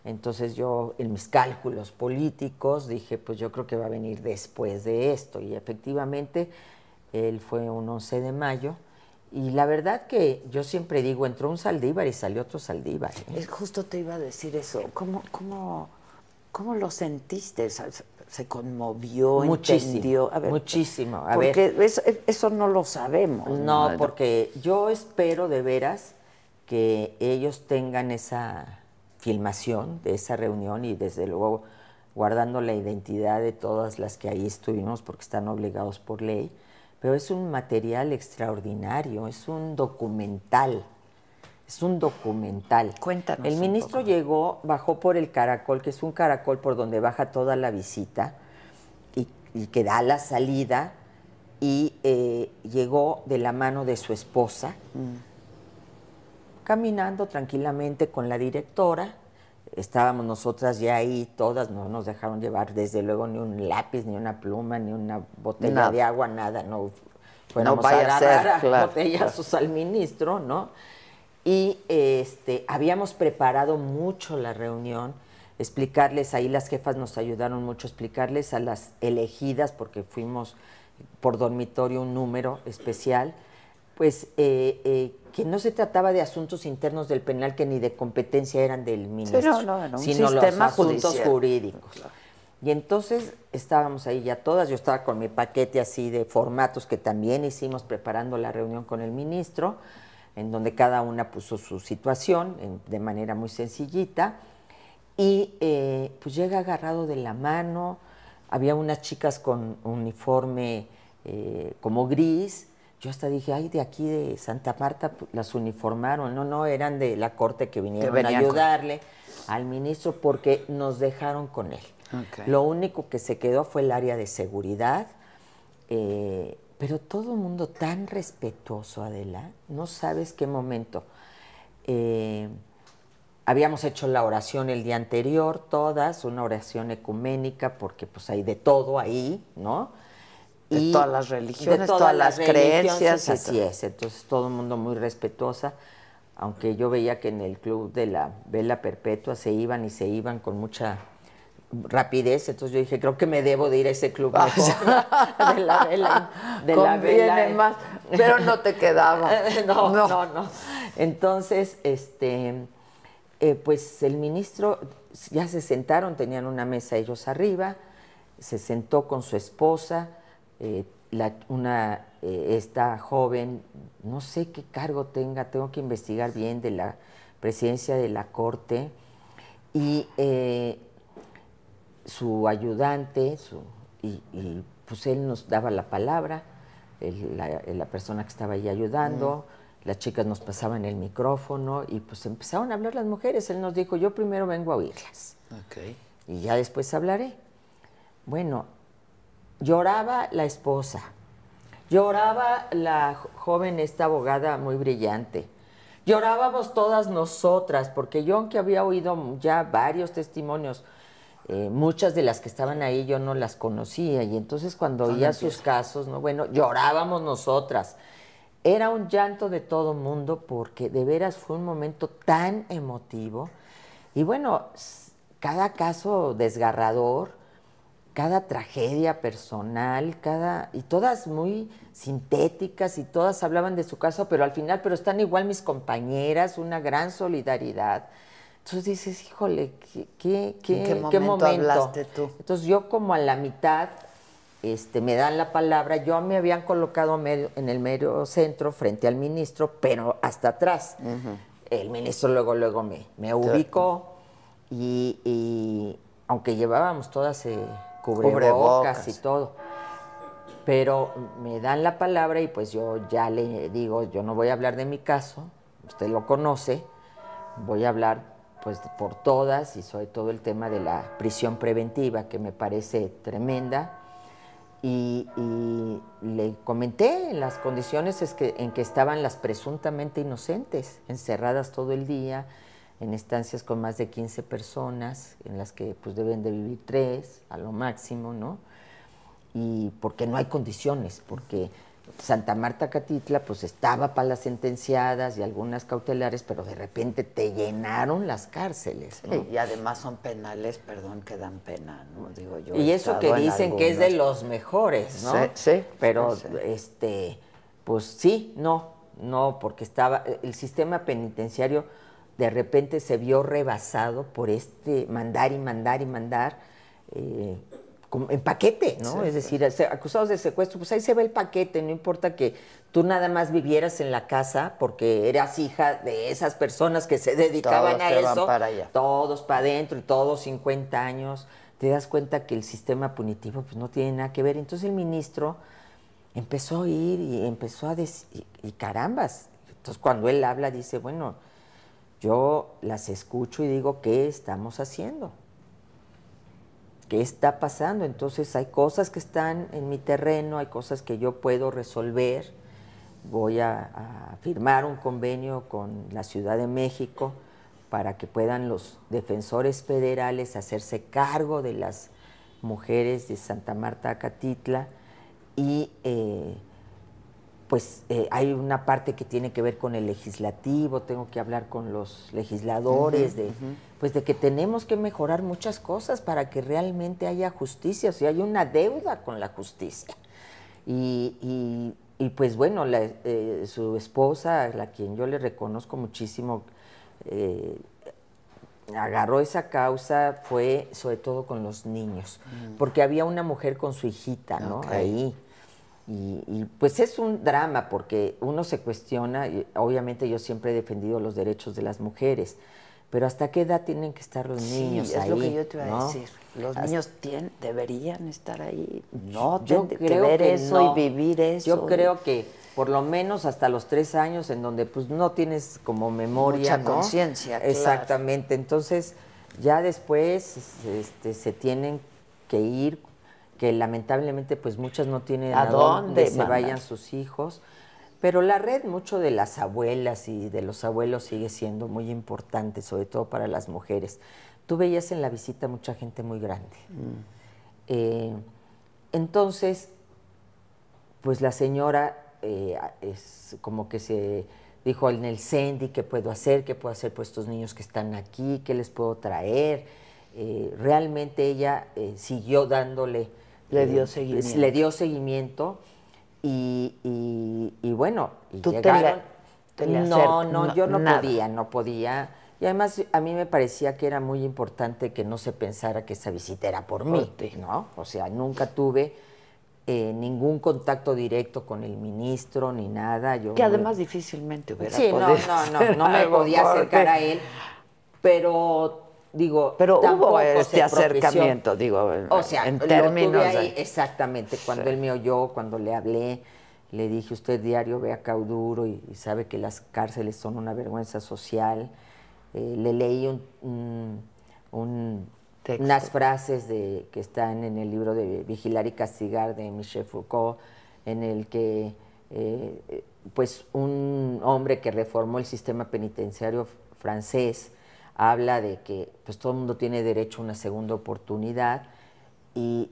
Entonces yo, en mis cálculos políticos, dije, pues yo creo que va a venir después de esto. Y efectivamente, él fue un 11 de mayo. Y la verdad que yo siempre digo, entró un Saldívar y salió otro Saldívar. Él ¿eh? Justo te iba a decir eso. ¿Cómo, cómo, cómo lo sentiste? se conmovió, muchísimo, entendió. muchísimo. porque Eso, no lo sabemos. no, porque yo espero de veras que ellos tengan esa filmación de esa reunión y desde luego guardando la identidad de todas las que ahí estuvimos porque están obligados por ley, pero es un material extraordinario, es un documental es un documental. Cuéntanos. El ministro llegó, bajó por el caracol, que es un caracol por donde baja toda la visita y, que da la salida, y eh, llegó de la mano de su esposa, mm. caminando tranquilamente con la directora. Estábamos nosotras ya ahí, todas, no nos dejaron llevar desde luego ni un lápiz, ni una pluma, ni una botella de agua, nada, no Fuimos a dar botellazos al ministro, ¿no? y este, habíamos preparado mucho la reunión, explicarles, ahí las jefas nos ayudaron mucho, a explicarles a las elegidas, porque fuimos por dormitorio un número especial, pues eh, eh, que no se trataba de asuntos internos del penal que ni de competencia eran del ministro, sino los asuntos jurídicos. Y entonces estábamos ahí ya todas, yo estaba con mi paquete así de formatos que también hicimos preparando la reunión con el ministro en donde cada una puso su situación de manera muy sencillita y eh, pues llega agarrado de la mano, había unas chicas con uniforme eh, como gris, yo hasta dije, ay, de aquí de Santa Marta las uniformaron, no, no, eran de la corte que vinieron a ayudarle al ministro porque nos dejaron con él. Lo único que se quedó fue el área de seguridad. Eh, pero todo el mundo tan respetuoso, Adela, no sabes qué momento. Eh, habíamos hecho la oración el día anterior, todas, una oración ecuménica, porque pues hay de todo ahí, ¿no? De todas las religiones, todas, las, las creencias. Así es, entonces todo el mundo muy respetuosa, aunque yo veía que en el club de la vela perpetua se iban y se iban con mucha rapidez, entonces yo dije, creo que me debo de ir a ese club ah, de la vela, de la vela. pero no te quedaba. no, no, no, Entonces, este, eh, pues el ministro, ya se sentaron, tenían una mesa ellos arriba, se sentó con su esposa, eh, una, eh, esta joven, no sé qué cargo tenga, tengo que investigar bien de la presidencia de la Corte, y su ayudante, y, pues él nos daba la palabra, la, persona que estaba ahí ayudando, las chicas nos pasaban el micrófono y pues empezaron a hablar las mujeres. Él nos dijo, yo primero vengo a oírlas. Y ya después hablaré. Bueno, lloraba la esposa, lloraba la joven, esta abogada muy brillante. Llorábamos todas nosotras, porque yo aunque había oído ya varios testimonios, eh, muchas de las que estaban ahí yo no las conocía y entonces cuando oía sus casos, no bueno, llorábamos nosotras. Era un llanto de todo mundo porque de veras fue un momento tan emotivo y bueno, cada caso desgarrador, cada tragedia personal, cada y todas muy sintéticas y todas hablaban de su caso, pero al final pero están igual mis compañeras, una gran solidaridad. Entonces dices, híjole, ¿qué, qué, momento? Hablaste tú? Entonces yo como a la mitad este, me dan la palabra, yo me habían colocado en el medio centro frente al ministro, pero hasta atrás. El ministro luego, luego me, me ubicó y, aunque llevábamos todas eh, cubrebocas, y todo, pero me dan la palabra y pues yo ya le digo, yo no voy a hablar de mi caso, usted lo conoce, voy a hablar pues por todas y sobre todo el tema de la prisión preventiva que me parece tremenda y, le comenté las condiciones es que, en que estaban las presuntamente inocentes, encerradas todo el día en estancias con más de 15 personas, en las que pues deben de vivir tres a lo máximo, ¿no? Y porque no hay condiciones, porque Santa Marta Catitla, pues estaba para las sentenciadas y algunas cautelares, pero de repente te llenaron las cárceles. y además son penales, perdón, que dan pena, ¿no? Digo yo. Y eso que dicen que es de los mejores, ¿no? Sí, sí Pero, este, pues sí, no, no, porque estaba. El sistema penitenciario de repente se vio rebasado por este mandar y mandar y mandar. Eh, como en paquete, ¿no? es decir, acusados de secuestro, pues ahí se ve el paquete, no importa que tú nada más vivieras en la casa porque eras hija de esas personas que se dedicaban a eso, para allá. todos para adentro y todos 50 años, te das cuenta que el sistema punitivo pues no tiene nada que ver. Entonces el ministro empezó a ir y empezó a decir, y carambas, entonces cuando él habla dice, bueno, yo las escucho y digo, ¿qué estamos haciendo? qué está pasando. Entonces hay cosas que están en mi terreno, hay cosas que yo puedo resolver. Voy a, firmar un convenio con la Ciudad de México para que puedan los defensores federales hacerse cargo de las mujeres de Santa Marta Catitla. y eh, pues eh, hay una parte que tiene que ver con el legislativo, tengo que hablar con los legisladores, de, pues de que tenemos que mejorar muchas cosas para que realmente haya justicia, o sea, hay una deuda con la justicia. Y, y, pues bueno, eh, su esposa, la quien yo le reconozco muchísimo, eh, agarró esa causa, fue sobre todo con los niños, mm. porque había una mujer con su hijita, ¿no? Ahí y, pues es un drama porque uno se cuestiona, obviamente yo siempre he defendido los derechos de las mujeres, pero ¿hasta qué edad tienen que estar los niños? Es lo que yo te iba a decir. Los niños deberían estar ahí. No, yo creo que eso y vivir eso. Yo creo que por lo menos hasta los tres años en donde pues no tienes como memoria. Mucha conciencia. Exactamente. Entonces, ya después este, se tienen que ir que lamentablemente pues muchas no tienen a, dónde, se vayan sus hijos. Pero la red mucho de las abuelas y de los abuelos sigue siendo muy importante, sobre todo para las mujeres. Tú veías en la visita mucha gente muy grande. Mm. Eh, entonces, pues la señora eh, es como que se dijo en el CENDI qué puedo hacer, qué puedo hacer por estos niños que están aquí, qué les puedo traer. Eh, realmente ella siguió dándole le eh, dio pues, seguimiento. Le dio seguimiento y, bueno, y llegaron. no, no, yo no podía, no podía. Y además a mí me parecía que era muy importante que no se pensara que esa visita era por mí, ¿no? O sea, nunca tuve eh, ningún contacto directo con el ministro ni nada. Yo que además difícilmente hubiera Sí, no, no, no, no me podía acercar a él, pero Digo, pero hubo este acercamiento, digo, en términos exactamente cuando él me oyó, cuando le hablé, le dije, usted diario ve a Cauduro y, sabe que las cárceles son una vergüenza social. Eh, le leí unas frases de, que están en el libro de Vigilar y Castigar de Michel Foucault, en el que eh, eh, pues un hombre que reformó el sistema penitenciario francés habla de que pues todo el mundo tiene derecho a una segunda oportunidad y,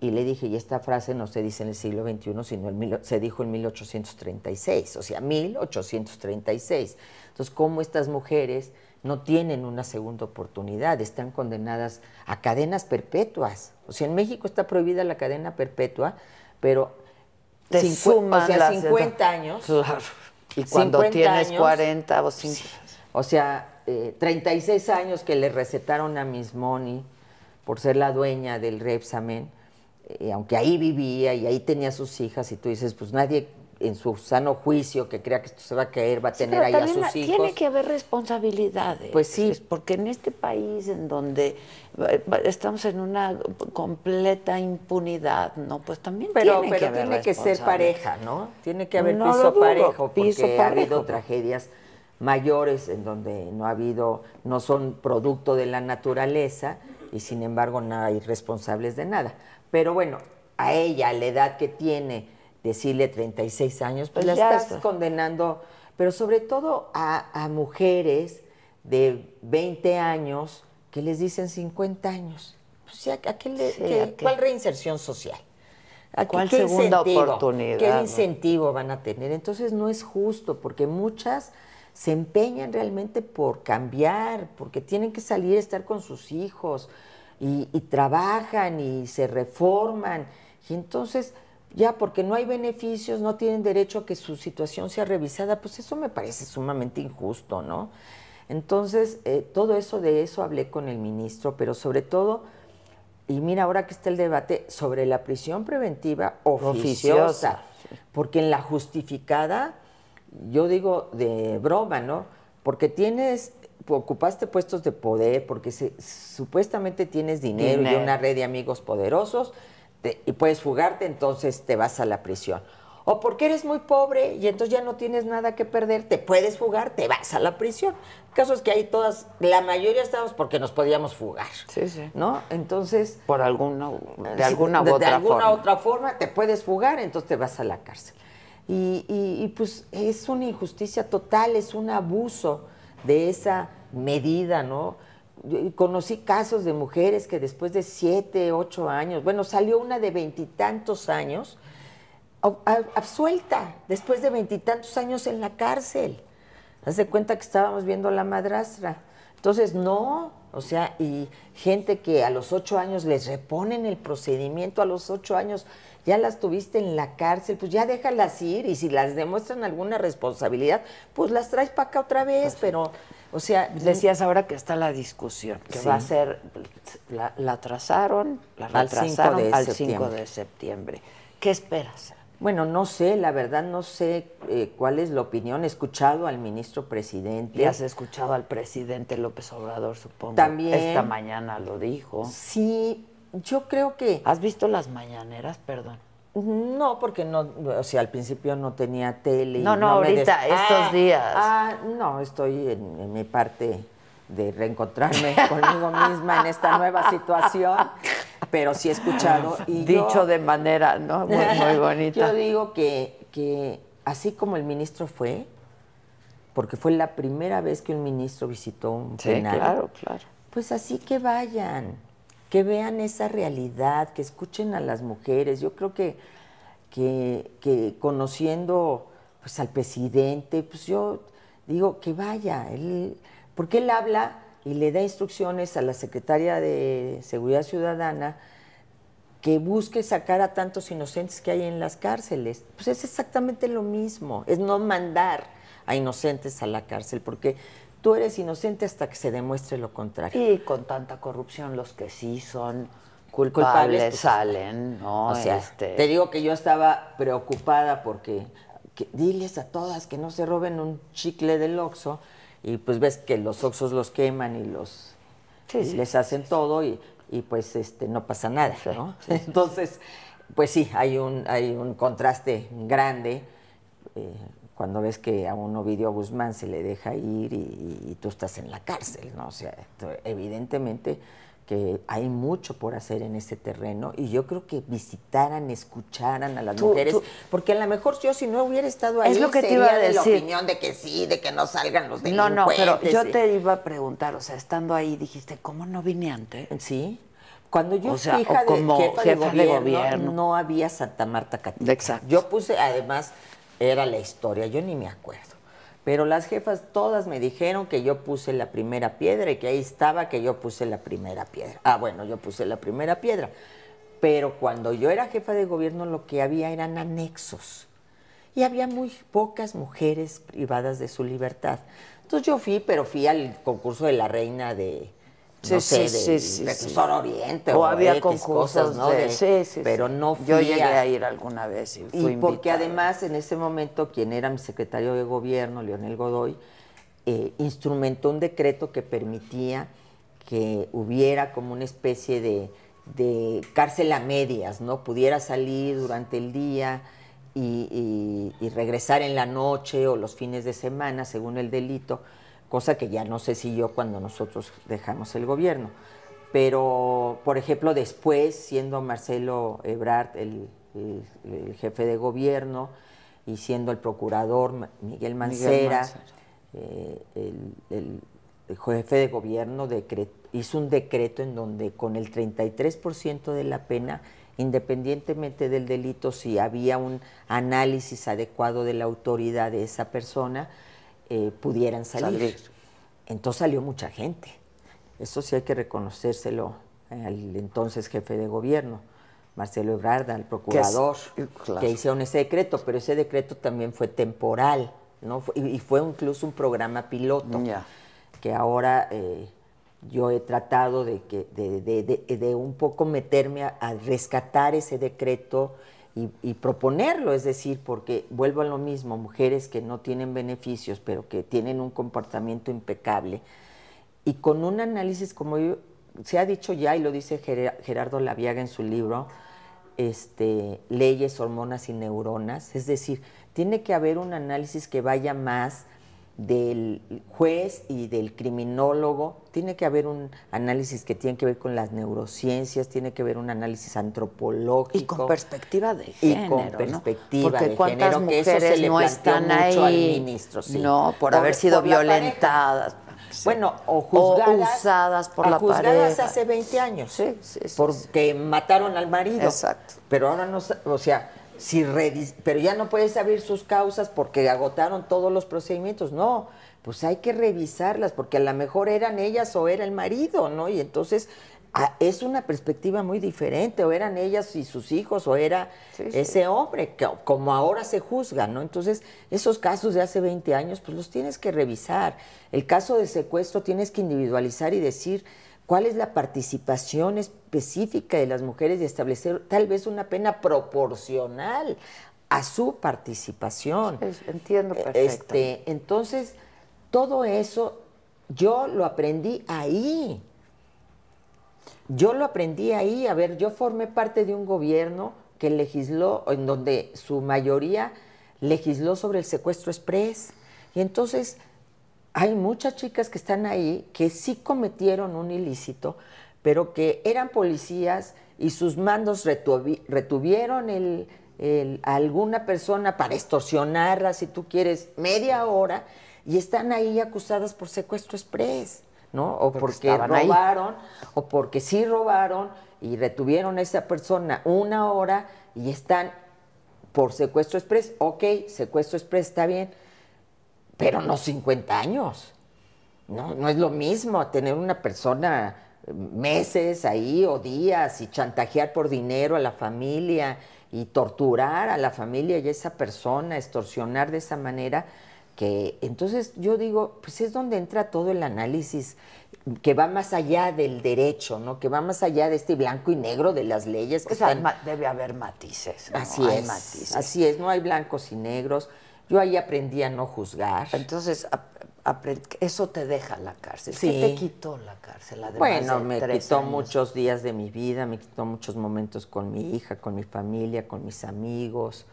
le dije, y esta frase no se dice en el siglo XXI, sino en se dijo en 1836, o sea, 1836. Entonces, ¿cómo estas mujeres no tienen una segunda oportunidad? Están condenadas a cadenas perpetuas. O sea, en México está prohibida la cadena perpetua, pero te 50, o sea, 50 años. Y cuando tienes 40 o 50. O sea, 36 eh, años que le recetaron a Miss Moni por ser la dueña del Repsamen, eh, aunque ahí vivía y ahí tenía sus hijas, y tú dices, pues nadie en su sano juicio que crea que esto se va a caer, va a tener ahí a sus hijos. Tiene que haber responsabilidades. Pues sí. Pues, porque en este país en donde estamos en una completa impunidad, ¿no? Pues también pero, tiene que haber tiene que ser pareja, ¿no? Tiene que haber piso parejo, porque ha habido tragedias mayores en donde no ha habido, no son producto de la naturaleza y sin embargo no hay responsables de nada. Pero bueno, a ella, a la edad que tiene, decirle 36 años, pues la estás condenando, pero sobre todo a, mujeres de 20 años que les dicen 50 años. pues ¿a qué ¿Cuál reinserción social? ¿A ¿Cuál segunda oportunidad? ¿Qué incentivo van a tener? Entonces no es justo porque muchas se empeñan realmente por cambiar, porque tienen que salir a estar con sus hijos y, trabajan y se reforman. Y entonces, ya porque no hay beneficios, no tienen derecho a que su situación sea revisada, pues eso me parece sumamente injusto, ¿no? Entonces, eh, todo eso de eso hablé con el ministro, pero sobre todo, y mira ahora que está el debate sobre la prisión preventiva oficiosa. porque en la justificada yo digo de broma, ¿no? Porque tienes, ocupaste puestos de poder, porque supuestamente tienes dinero, y una red de amigos poderosos y puedes fugarte, entonces te vas a la prisión. O porque eres muy pobre y entonces ya no tienes nada que perder, te puedes fugar, te vas a la prisión. El caso es que hay todas, la mayoría estamos porque nos podíamos fugar. ¿No? Entonces. Por alguna, de eh, alguna de alguna otra forma te puedes fugar, entonces te vas a la cárcel. Y, pues es una injusticia total, es un abuso de esa medida, ¿no? conocí casos de mujeres que después de siete, ocho años, bueno, salió una de veintitantos años, absuelta, después de veintitantos años en la cárcel. Haz cuenta que estábamos viendo a la madrastra. Entonces, no, o sea, y gente que a los ocho años les reponen el procedimiento, a los ocho años ya las tuviste en la cárcel, pues ya déjalas ir y si las demuestran alguna responsabilidad, pues las traes para acá otra vez, pero... O sea, decías ahora que está la discusión, que va a ser, la, trazaron, la retrasaron al 5 de, septiembre. ¿Qué esperas? Bueno, no sé, la verdad no sé eh, cuál es la opinión. He escuchado al ministro presidente. Y has escuchado al presidente López Obrador, supongo. También. Esta mañana lo dijo. Sí, yo creo que... ¿Has visto las mañaneras? Perdón. No, porque no, o sea, al principio no tenía tele. No, no, ahorita, estos ah, días. Ah, no, estoy en, mi parte de reencontrarme conmigo misma en esta nueva situación, pero sí he escuchado. Y Dicho de manera, ¿no? Muy, bonita. Yo digo que, que así como el ministro fue, porque fue la primera vez que un ministro visitó un sí, Claro, claro. Pues así que vayan que vean esa realidad, que escuchen a las mujeres. Yo creo que, que, conociendo pues, al presidente, pues yo digo que vaya, él, porque él habla y le da instrucciones a la secretaria de Seguridad Ciudadana que busque sacar a tantos inocentes que hay en las cárceles. Pues es exactamente lo mismo, es no mandar a inocentes a la cárcel, porque tú eres inocente hasta que se demuestre lo contrario. Y con tanta corrupción los que sí son culpables, pues, salen, ¿no? O sea, este te digo que yo estaba preocupada porque diles a todas que no se roben un chicle del oxo y pues ves que los oxos los queman y los les hacen todo y, pues este no pasa nada, ¿no? Entonces, pues sí, hay un hay un contraste grande. Eh, cuando ves que a uno Ovidio Guzmán se le deja ir y, tú estás en la cárcel, ¿no? O sea, evidentemente que hay mucho por hacer en ese terreno y yo creo que visitaran, escucharan a las mujeres, porque a lo mejor yo si no hubiera estado ahí es que sería de la opinión de que sí, de que no salgan los delincuentes. No, no, pero yo te iba a preguntar, o sea, estando ahí dijiste, ¿cómo no vine antes? Sí. Cuando yo o sea, como de, de, gobierno, no había Santa Marta Catita. Exacto. Yo puse además era la historia, yo ni me acuerdo. Pero las jefas todas me dijeron que yo puse la primera piedra y que ahí estaba que yo puse la primera piedra. Ah, bueno, yo puse la primera piedra. Pero cuando yo era jefa de gobierno lo que había eran anexos. Y había muy pocas mujeres privadas de su libertad. Entonces yo fui, pero fui al concurso de la reina de, no sí, sí, sí, Oriente o, había X cosas, ¿no? De, pero no fui Yo llegué a, ir alguna vez y porque además en ese momento quien era mi secretario de gobierno, Leonel Godoy, eh, instrumentó un decreto que permitía que hubiera como una especie de, de cárcel a medias, ¿no? Pudiera salir durante el día y, y regresar en la noche o los fines de semana según el delito cosa que ya no se siguió cuando nosotros dejamos el gobierno. Pero, por ejemplo, después, siendo Marcelo Ebrard el, jefe de gobierno y siendo el procurador Miguel Mancera, eh, el, jefe de gobierno hizo un decreto en donde con el 33% de la pena, independientemente del delito, si había un análisis adecuado de la autoridad de esa persona, eh, pudieran salir. Entonces salió mucha gente. Eso sí hay que reconocérselo al entonces jefe de gobierno, Marcelo Ebrard, al procurador, que, hicieron ese decreto, pero ese decreto también fue temporal, ¿no? Y, fue incluso un programa piloto, que ahora eh, yo he tratado de, que, de, un poco meterme a, rescatar ese decreto y, proponerlo, es decir, porque vuelvo a lo mismo, mujeres que no tienen beneficios, pero que tienen un comportamiento impecable, y con un análisis como se ha dicho ya y lo dice Gerardo Laviaga en su libro, este, leyes, hormonas y neuronas, es decir, tiene que haber un análisis que vaya más del juez y del criminólogo, tiene que haber un análisis que tiene que ver con las neurociencias, tiene que haber un análisis antropológico. Y con perspectiva de género. Y con perspectiva ¿no? Porque de no están ahí. Al ministro, No, por, haber sido violentadas. Bueno, o juzgadas. usadas por la juzgadas hace 20 años. Porque mataron al marido. Exacto. Pero ahora no, o sea, si pero ya no puedes abrir sus causas porque agotaron todos los procedimientos. No, pues hay que revisarlas porque a lo mejor eran ellas o era el marido, ¿no? Y entonces es una perspectiva muy diferente, o eran ellas y sus hijos, o era ese hombre, como ahora se juzga, ¿no? Entonces, esos casos de hace 20 años, pues los tienes que revisar. El caso de secuestro tienes que individualizar y decir, cuál es la participación específica de las mujeres de establecer tal vez una pena proporcional a su participación. entiendo e-, perfecto. Este, entonces, todo eso yo lo aprendí ahí. Yo lo aprendí ahí. A ver, yo formé parte de un gobierno que legisló, en donde su mayoría legisló sobre el secuestro express. Y entonces hay muchas chicas que están ahí que sí cometieron un ilícito, pero que eran policías y sus mandos retuvieron el, a alguna persona para extorsionarla, si tú quieres, media hora, y están ahí acusadas por secuestro express, ¿no? O porque, robaron, o porque sí robaron y retuvieron a esa persona una hora y están por secuestro express, ok, secuestro express está bien, pero no 50 años. No, no es lo mismo tener una persona eh, meses ahí o días y chantajear por dinero a la familia y torturar a la familia y a esa persona, extorsionar de esa manera, que entonces yo digo, pues es donde entra todo el análisis que va más allá del derecho, ¿no? Que va más allá de este blanco y negro de las leyes. o sea, debe haber matices. ¿no? Así hay Matices. Así es, no hay blancos y negros. Yo ahí aprendí a no juzgar. Entonces, eso te deja la cárcel. Sí. ¿Qué te quitó la cárcel? bueno, me quitó muchos días de mi vida, me quitó muchos momentos con mi hija, con mi familia, con mis amigos.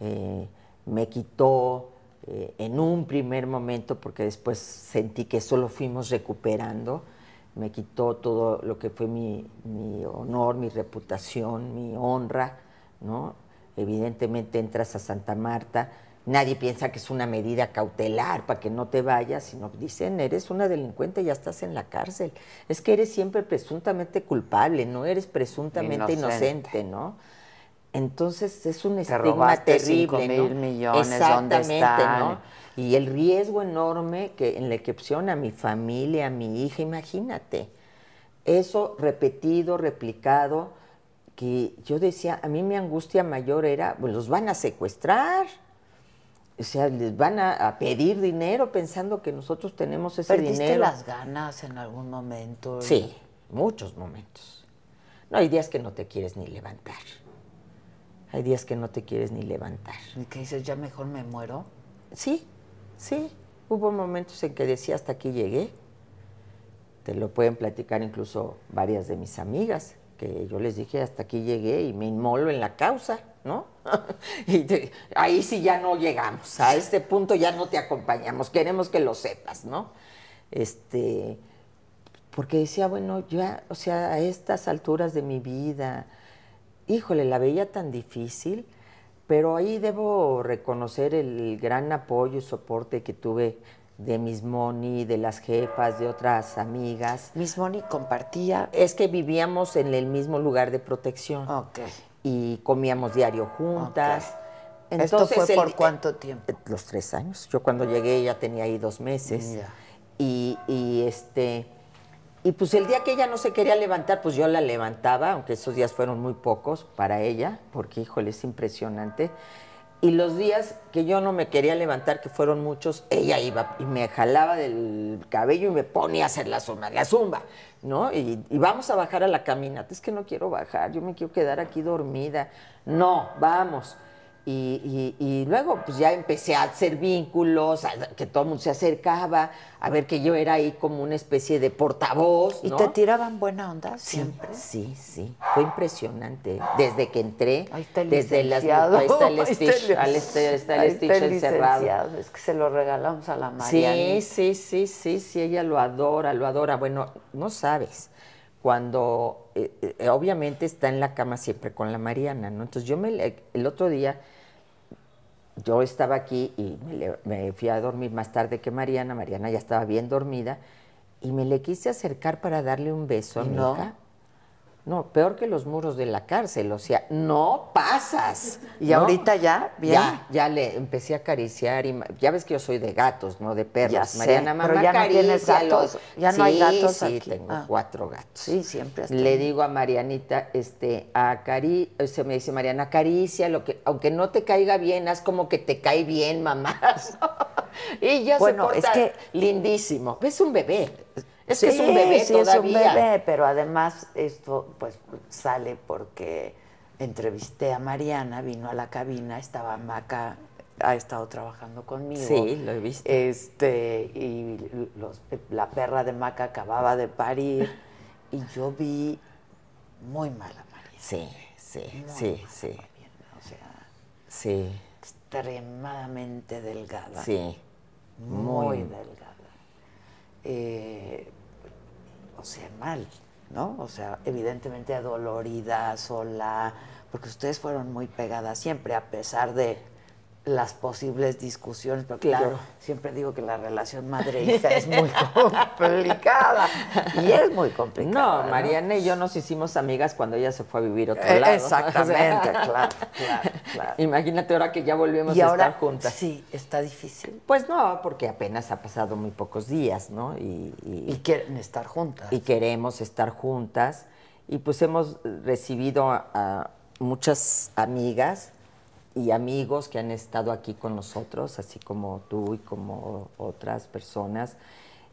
Eh, me quitó eh, en un primer momento, porque después sentí que solo fuimos recuperando. Me quitó todo lo que fue mi, mi honor, mi reputación, mi honra, ¿no? Evidentemente entras a Santa Marta Nadie piensa que es una medida cautelar para que no te vayas, sino dicen, eres una delincuente, ya estás en la cárcel. Es que eres siempre presuntamente culpable, no eres presuntamente inocente, ¿no? Entonces es un estigma terrible. Y el riesgo enorme que, en la que a mi familia, a mi hija, imagínate. Eso repetido, replicado, que yo decía, a mí mi angustia mayor era, pues los van a secuestrar. O sea, les van a, pedir dinero pensando que nosotros tenemos ese ¿Perdiste las ganas en algún momento? Sí, muchos momentos. No, hay días que no te quieres ni levantar. Hay días que no te quieres ni levantar. ¿Y que dices, ya mejor me muero? Sí, sí. Hubo momentos en que decía, hasta aquí llegué. Te lo pueden platicar incluso varias de mis amigas que yo les dije, hasta aquí llegué y me inmolo en la causa, ¿no? y ahí sí ya no llegamos, a este punto ya no te acompañamos, queremos que lo sepas, ¿no? Este, porque decía, bueno, ya, o sea, a estas alturas de mi vida, híjole, la veía tan difícil, pero ahí debo reconocer el gran apoyo y soporte que tuve de Miss Moni, de las jefas, de otras amigas. Miss Moni compartía. Es que vivíamos en el mismo lugar de protección. Ok. Y comíamos diario juntas. Entonces, fue por cuánto tiempo? Eh, los tres años. Yo cuando llegué ya tenía ahí dos meses. Y, y este. Y pues el día que ella no se quería levantar, pues yo la levantaba, aunque esos días fueron muy pocos para ella, porque híjole, es impresionante. Y los días que yo no me quería levantar, que fueron muchos, ella iba y me jalaba del cabello y me ponía a hacer la zumba, la zumba, ¿no? Y, y, vamos a bajar a la caminata. Es que no quiero bajar, yo me quiero quedar aquí dormida. No, vamos. Y, luego pues ya empecé a hacer vínculos, que todo el mundo se acercaba, a ver que yo era ahí como una especie de portavoz. ¿Y te tiraban buena onda siempre? Sí, sí, Fue impresionante. Desde que entré, ahí el desde las ahí está el Stitch, encerrado. Es que se lo regalamos a la Mariana. Sí, sí, sí, sí, sí, ella lo adora, lo adora. Bueno, no sabes cuando eh, eh, obviamente está en la cama siempre con la Mariana, ¿no? Entonces yo me, el otro día, yo estaba aquí y me, fui a dormir más tarde que Mariana, Mariana ya estaba bien dormida, y me le quise acercar para darle un beso, ¿no? Hija, no, peor que los muros de la cárcel, o sea, no pasas. Y ahorita ya, bien. Ya, ya le empecé a acariciar y ya ves que yo soy de gatos, no de perros. Mariana mamá pero ya no tienes gatos. Ya no hay gatos sí, tengo ah. cuatro gatos. Sí, siempre. así. le digo a Marianita, este, a Cari, eh, se me dice Mariana, acaricia lo que, aunque no te caiga bien, haz como que te cae bien, mamá. y ya bueno, se porta es que lindísimo. Ves un bebé. Es que es un bebé pero además esto pues sale porque entrevisté a Mariana, vino a la cabina, estaba Maca ha estado trabajando conmigo. Sí, lo he visto. Este, y la perra de Maca acababa de parir y yo vi muy mal a Mariana. Sí, sí, sí, sí. o sea, sí. Extremadamente delgada. Sí. Muy, muy delgada. Eh, o sea, mal, ¿no? O sea, evidentemente adolorida, sola, porque ustedes fueron muy pegadas siempre, a pesar de las posibles discusiones, porque claro. siempre digo que la relación madre-hija es muy complicada. Y es muy complicada. No, Mariana y yo nos hicimos amigas cuando ella se fue a vivir otro eh, lado. Exactamente, claro, claro, Imagínate ahora que ya volvemos a estar juntas. Sí, está difícil. Pues no, porque apenas ha pasado muy pocos días, ¿no? Y, quieren estar juntas. Y queremos estar juntas. Y pues hemos recibido a muchas amigas y amigos que han estado aquí con nosotros, así como tú y como otras personas.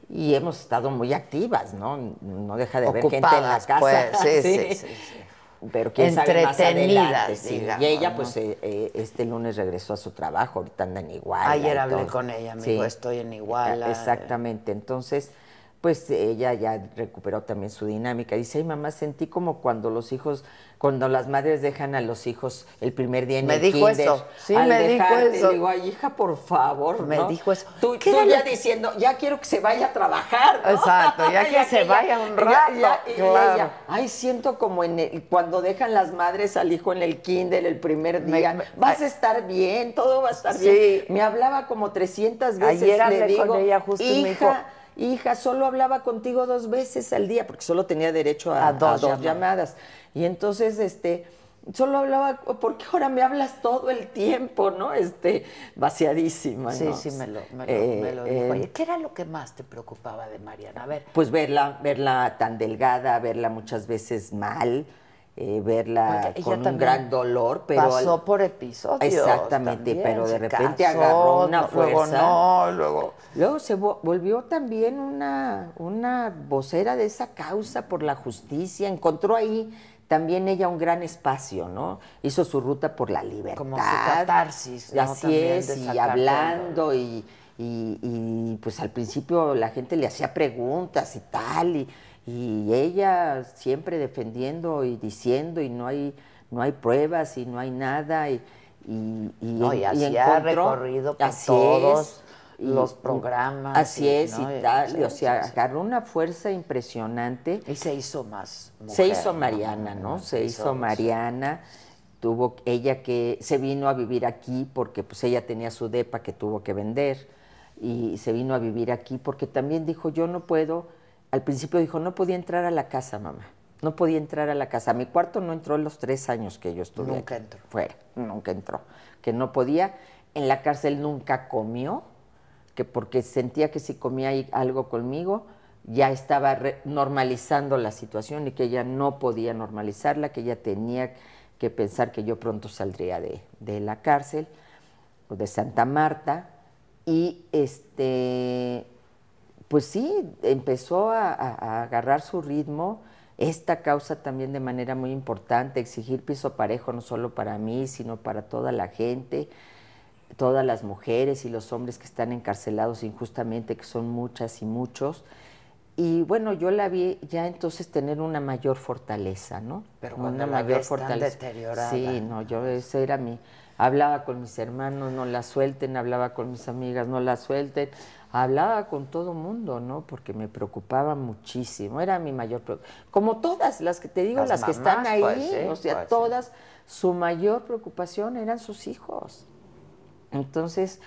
Y hemos estado muy activas, ¿no? No deja de haber gente en la casa. Pues, sí, sí, sí, Pero quién sabe más adelante, Y ella, pues, eh, eh, este lunes regresó a su trabajo, ahorita anda en igual. Ayer hablé con ella, me estoy en igual Exactamente, entonces pues ella ya recuperó también su dinámica. Dice, ay mamá, sentí como cuando los hijos, cuando las madres dejan a los hijos el primer día en me dijo eso. Sí, me dijo eso. digo, ay hija, por favor. Me dijo eso. Tú, ya diciendo, ya quiero que se vaya a trabajar. Exacto, ya que se vaya un rato. Y ella, ay, siento como en el, cuando dejan las madres al hijo en el kinder el primer día, vas a estar bien, todo va a estar bien. Me hablaba como 300 veces. Ayer le digo, con ella justo y me dijo, hija, solo hablaba contigo dos veces al día, porque solo tenía derecho a, dos, llamadas. Y entonces, este, solo hablaba, ¿por qué ahora me hablas todo el tiempo, no? Este, vaciadísima. Sí, ¿no? sí, me lo, me lo, eh, dijo. Eh, ¿Qué era lo que más te preocupaba de Mariana? ver. Pues verla, verla tan delgada, verla muchas veces mal, eh, verla con un gran dolor, pero pasó por episodios. Exactamente, pero de repente agarró una no, fuerza. Luego no, luego. Luego se volvió también una, una vocera de esa causa por la justicia, encontró ahí también ella un gran espacio, ¿no? Hizo su ruta por la libertad. Como su catarsis. Así es, y hablando y, y, y pues al principio la gente le hacía preguntas y tal, y y ella siempre defendiendo y diciendo y no hay, no hay pruebas y no hay nada. Y, así ha recorrido por todos los programas. Así es, y tal. o sea, agarró una fuerza impresionante. Y se hizo más. se hizo Mariana, ¿no? Se, hizo, hizo Mariana. Tuvo ella que. Se vino a vivir aquí porque pues ella tenía su depa que tuvo que vender. Y se vino a vivir aquí porque también dijo: Yo no puedo al principio dijo, no podía entrar a la casa, mamá. No podía entrar a la casa. Mi cuarto no entró en los tres años que yo estuve. Nunca entró. Fuera, nunca entró. Que no podía. En la cárcel nunca comió, que porque sentía que si comía algo conmigo, ya estaba normalizando la situación y que ella no podía normalizarla, que ella tenía que pensar que yo pronto saldría de, de la cárcel, de Santa Marta. Y este pues sí, empezó a, agarrar su ritmo. Esta causa también de manera muy importante, exigir piso parejo no solo para mí, sino para toda la gente, todas las mujeres y los hombres que están encarcelados injustamente, que son muchas y muchos. Y bueno, yo la vi ya entonces tener una mayor fortaleza, ¿no? Pero una mayor fortaleza. Sí, no, yo ese era mi. Hablaba con mis hermanos, no la suelten, hablaba con mis amigas, no la suelten hablaba con todo mundo, ¿no? Porque me preocupaba muchísimo, era mi mayor preocupación. Como todas las que te digo, las, que están pues, ahí, o sea, pues, todas, su mayor preocupación eran sus hijos. Entonces,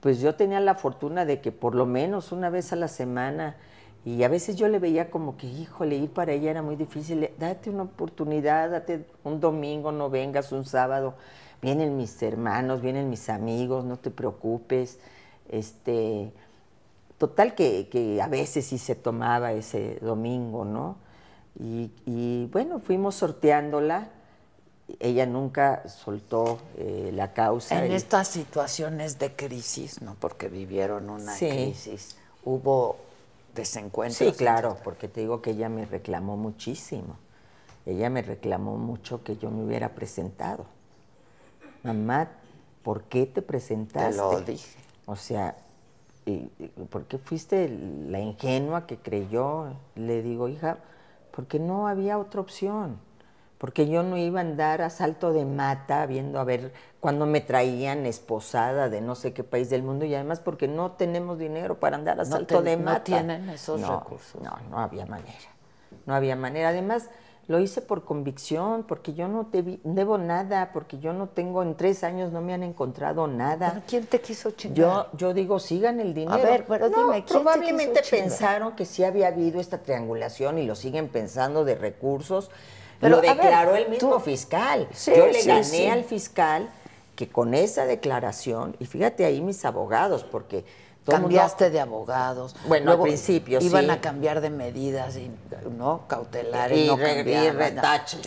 pues yo tenía la fortuna de que por lo menos una vez a la semana, y a veces yo le veía como que, híjole, ir para ella era muy difícil, date una oportunidad, date un domingo, no vengas un sábado, vienen mis hermanos, vienen mis amigos, no te preocupes, este Total que, a veces sí se tomaba ese domingo, ¿no? Y, bueno, fuimos sorteándola. Ella nunca soltó eh, la causa. En estas situaciones de crisis, ¿no? Porque vivieron una crisis. Hubo desencuentros. Sí, claro, porque te digo que ella me reclamó muchísimo. Ella me reclamó mucho que yo me hubiera presentado. Mamá, ¿por qué te presentaste? Te lo dije. O sea, porque fuiste la ingenua que creyó? Le digo, hija, porque no había otra opción, porque yo no iba a andar a salto de mata viendo a ver cuando me traían esposada de no sé qué país del mundo y además porque no tenemos dinero para andar a salto de mata. No tienen esos recursos. No, no había manera, no había manera. Además, lo hice por convicción, porque yo no te debo nada, porque yo no tengo, en tres años no me han encontrado nada. ¿Quién te quiso chingar? Yo, yo digo, sigan el dinero. A ver, pero dime, ¿quién probablemente pensaron que sí había habido esta triangulación y lo siguen pensando de recursos. lo declaró el mismo fiscal. yo le gané al fiscal que con esa declaración, y fíjate ahí mis abogados, porque Cambiaste de abogados. Bueno, al principio iban a cambiar de medidas y no cautelares, y, no y retache.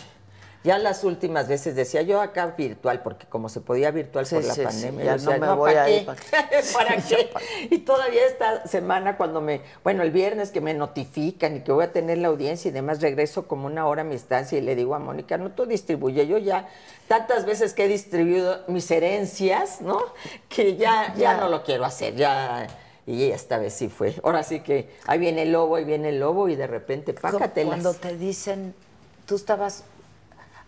Ya las últimas veces decía yo acá virtual, porque como se podía virtual por la pandemia, ya no me voy a Ir, y todavía esta semana cuando me, bueno, el viernes que me notifican y que voy a tener la audiencia y demás, regreso como una hora a mi estancia y le digo a Mónica, no tú distribuye, yo ya tantas veces que he distribuido mis herencias, ¿no? Que ya, ya, no lo quiero hacer, ya y esta vez sí fue. Ahora sí que ahí viene el lobo, ahí viene el lobo y de repente pácatelas. Cuando te dicen, tú estabas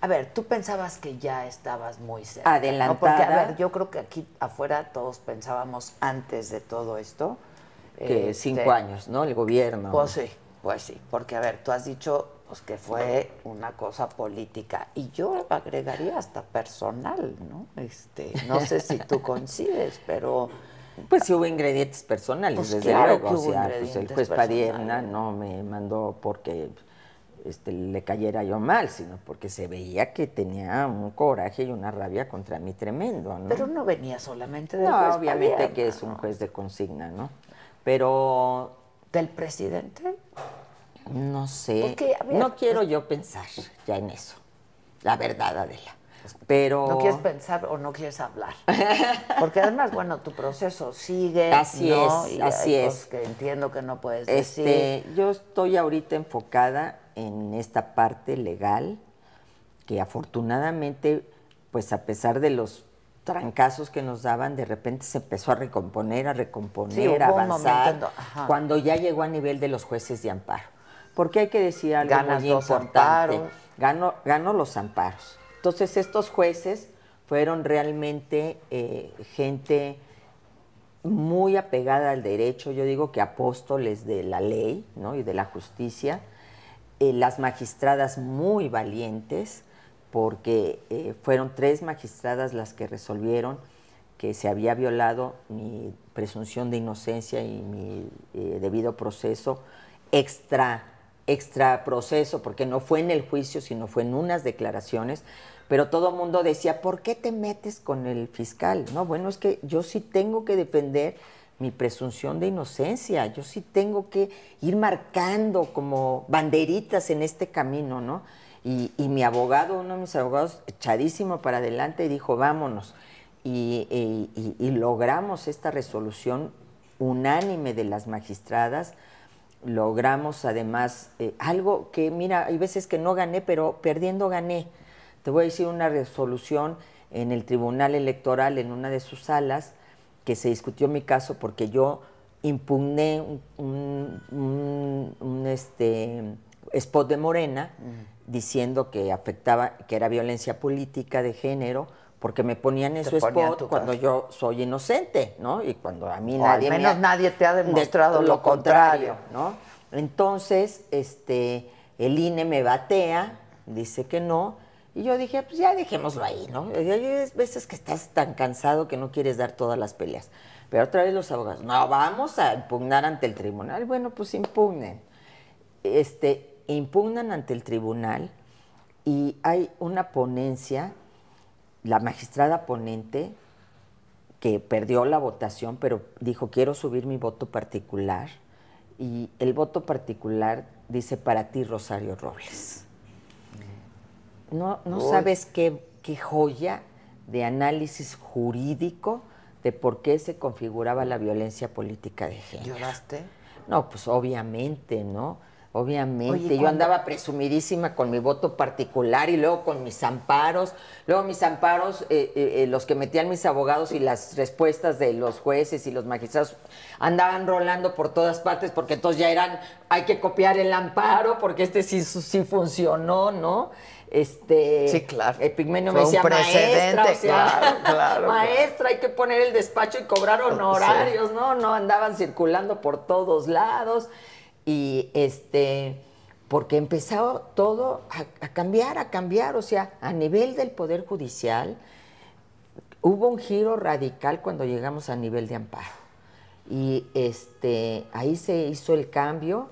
a ver, tú pensabas que ya estabas muy cerca. Adelantada. Porque, a ver, yo creo que aquí afuera todos pensábamos antes de todo esto. Que este, cinco años, ¿no? El gobierno. Pues sí, pues sí. Porque, a ver, tú has dicho pues, que fue una cosa política. Y yo agregaría hasta personal, ¿no? Este, no sé si tú coincides, pero. Pues sí hubo ingredientes personales, pues desde claro luego. Que hubo o pues el juez Padierna no me mandó porque este, le cayera yo mal, sino porque se veía que tenía un coraje y una rabia contra mí tremendo. ¿no? Pero no venía solamente del no, obviamente que es un juez de consigna, ¿no? Pero... ¿Del presidente? No sé. No quiero yo pensar ya en eso. La verdad, Adela. Pues, Pero... No quieres pensar o no quieres hablar. Porque además, bueno, tu proceso sigue. Así es, así es. entiendo que no puedes este, Yo estoy ahorita enfocada en esta parte legal, que afortunadamente, pues a pesar de los trancazos que nos daban, de repente se empezó a recomponer, a recomponer, a avanzar, cuando ya llegó a nivel de los jueces de amparo. Porque hay que decir algo muy importante. Ganó, los amparos. Entonces estos jueces fueron realmente eh, gente muy apegada al derecho, yo digo que apóstoles de la ley ¿no? y de la justicia, eh, las magistradas muy valientes, porque eh, fueron tres magistradas las que resolvieron que se había violado mi presunción de inocencia y mi eh, debido proceso extra extra proceso, porque no fue en el juicio, sino fue en unas declaraciones, pero todo el mundo decía, ¿por qué te metes con el fiscal? No, bueno, es que yo sí tengo que defender mi presunción de inocencia. Yo sí tengo que ir marcando como banderitas en este camino, ¿no? Y, mi abogado, uno de mis abogados, echadísimo para adelante, dijo, vámonos. Y, logramos esta resolución unánime de las magistradas. Logramos además eh, algo que, mira, hay veces que no gané, pero perdiendo gané. Te voy a decir una resolución en el Tribunal Electoral, en una de sus salas, que se discutió mi caso porque yo impugné un, este, spot de Morena diciendo que afectaba, que era violencia política de género, porque me ponían en su spot cuando yo soy inocente, ¿no? Y cuando a mí nadie al menos nadie te ha demostrado lo, contrario, contrario, ¿no? Entonces, este, el INE me batea, dice que no, y yo dije, pues ya dejémoslo ahí, ¿no? hay veces que estás tan cansado que no quieres dar todas las peleas. Pero otra vez los abogados, no, vamos a impugnar ante el tribunal. Bueno, pues impugnen. Este, impugnan ante el tribunal y hay una ponencia, la magistrada ponente, que perdió la votación, pero dijo, quiero subir mi voto particular. Y el voto particular dice, para ti, Rosario Robles no, sabes qué, joya de análisis jurídico de por qué se configuraba la violencia política de género. ¿Lloraste? No, pues obviamente, ¿no? Obviamente, yo andaba presumidísima con mi voto particular y luego con mis amparos, luego mis amparos, eh, eh, eh, los que metían mis abogados y las respuestas de los jueces y los magistrados andaban rolando por todas partes porque entonces ya eran, hay que copiar el amparo porque este sí, sí funcionó, ¿no? este sí, claro. Epigmenio me decía, un precedente, maestra, claro, claro, maestra, hay que poner el despacho y cobrar oh, honorarios, ¿no? No andaban circulando por todos lados. Y este, porque empezó todo a, a cambiar, a cambiar, o sea, a nivel del Poder Judicial, hubo un giro radical cuando llegamos a nivel de amparo. Y este, ahí se hizo el cambio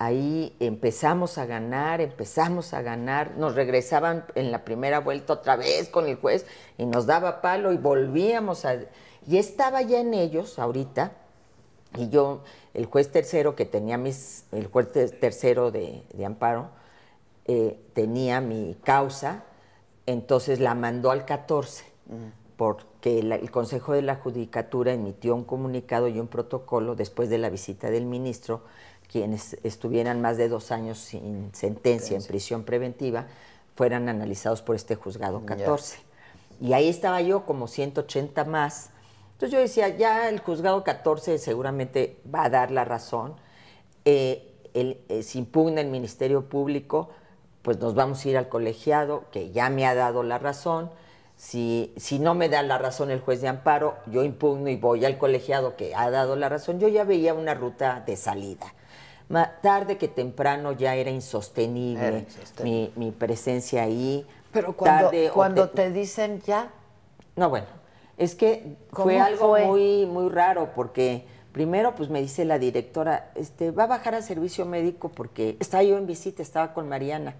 ahí empezamos a ganar, empezamos a ganar, nos regresaban en la primera vuelta otra vez con el juez y nos daba palo y volvíamos a... Y estaba ya en ellos ahorita, y yo, el juez tercero que tenía mis, el juez tercero de, amparo, eh, tenía mi causa, entonces la mandó al 14, mm. porque el Consejo de la Judicatura emitió un comunicado y un protocolo después de la visita del ministro quienes estuvieran más de dos años sin sentencia en prisión preventiva fueran analizados por este juzgado 14. Y ahí estaba yo como 180 más. Entonces yo decía, ya el juzgado 14 seguramente va a dar la razón. Eh, eh, si impugna el Ministerio Público, pues nos vamos a ir al colegiado, que ya me ha dado la razón. Si, si, no me da la razón el juez de amparo, yo impugno y voy al colegiado que ha dado la razón. Yo ya veía una ruta de salida tarde que temprano ya era insostenible, Mi, presencia ahí. Pero cuando, te, dicen ya... No, bueno, es que fue algo Muy, muy raro porque primero pues me dice la directora, este, va a bajar a servicio médico porque estaba yo en visita, estaba con Mariana.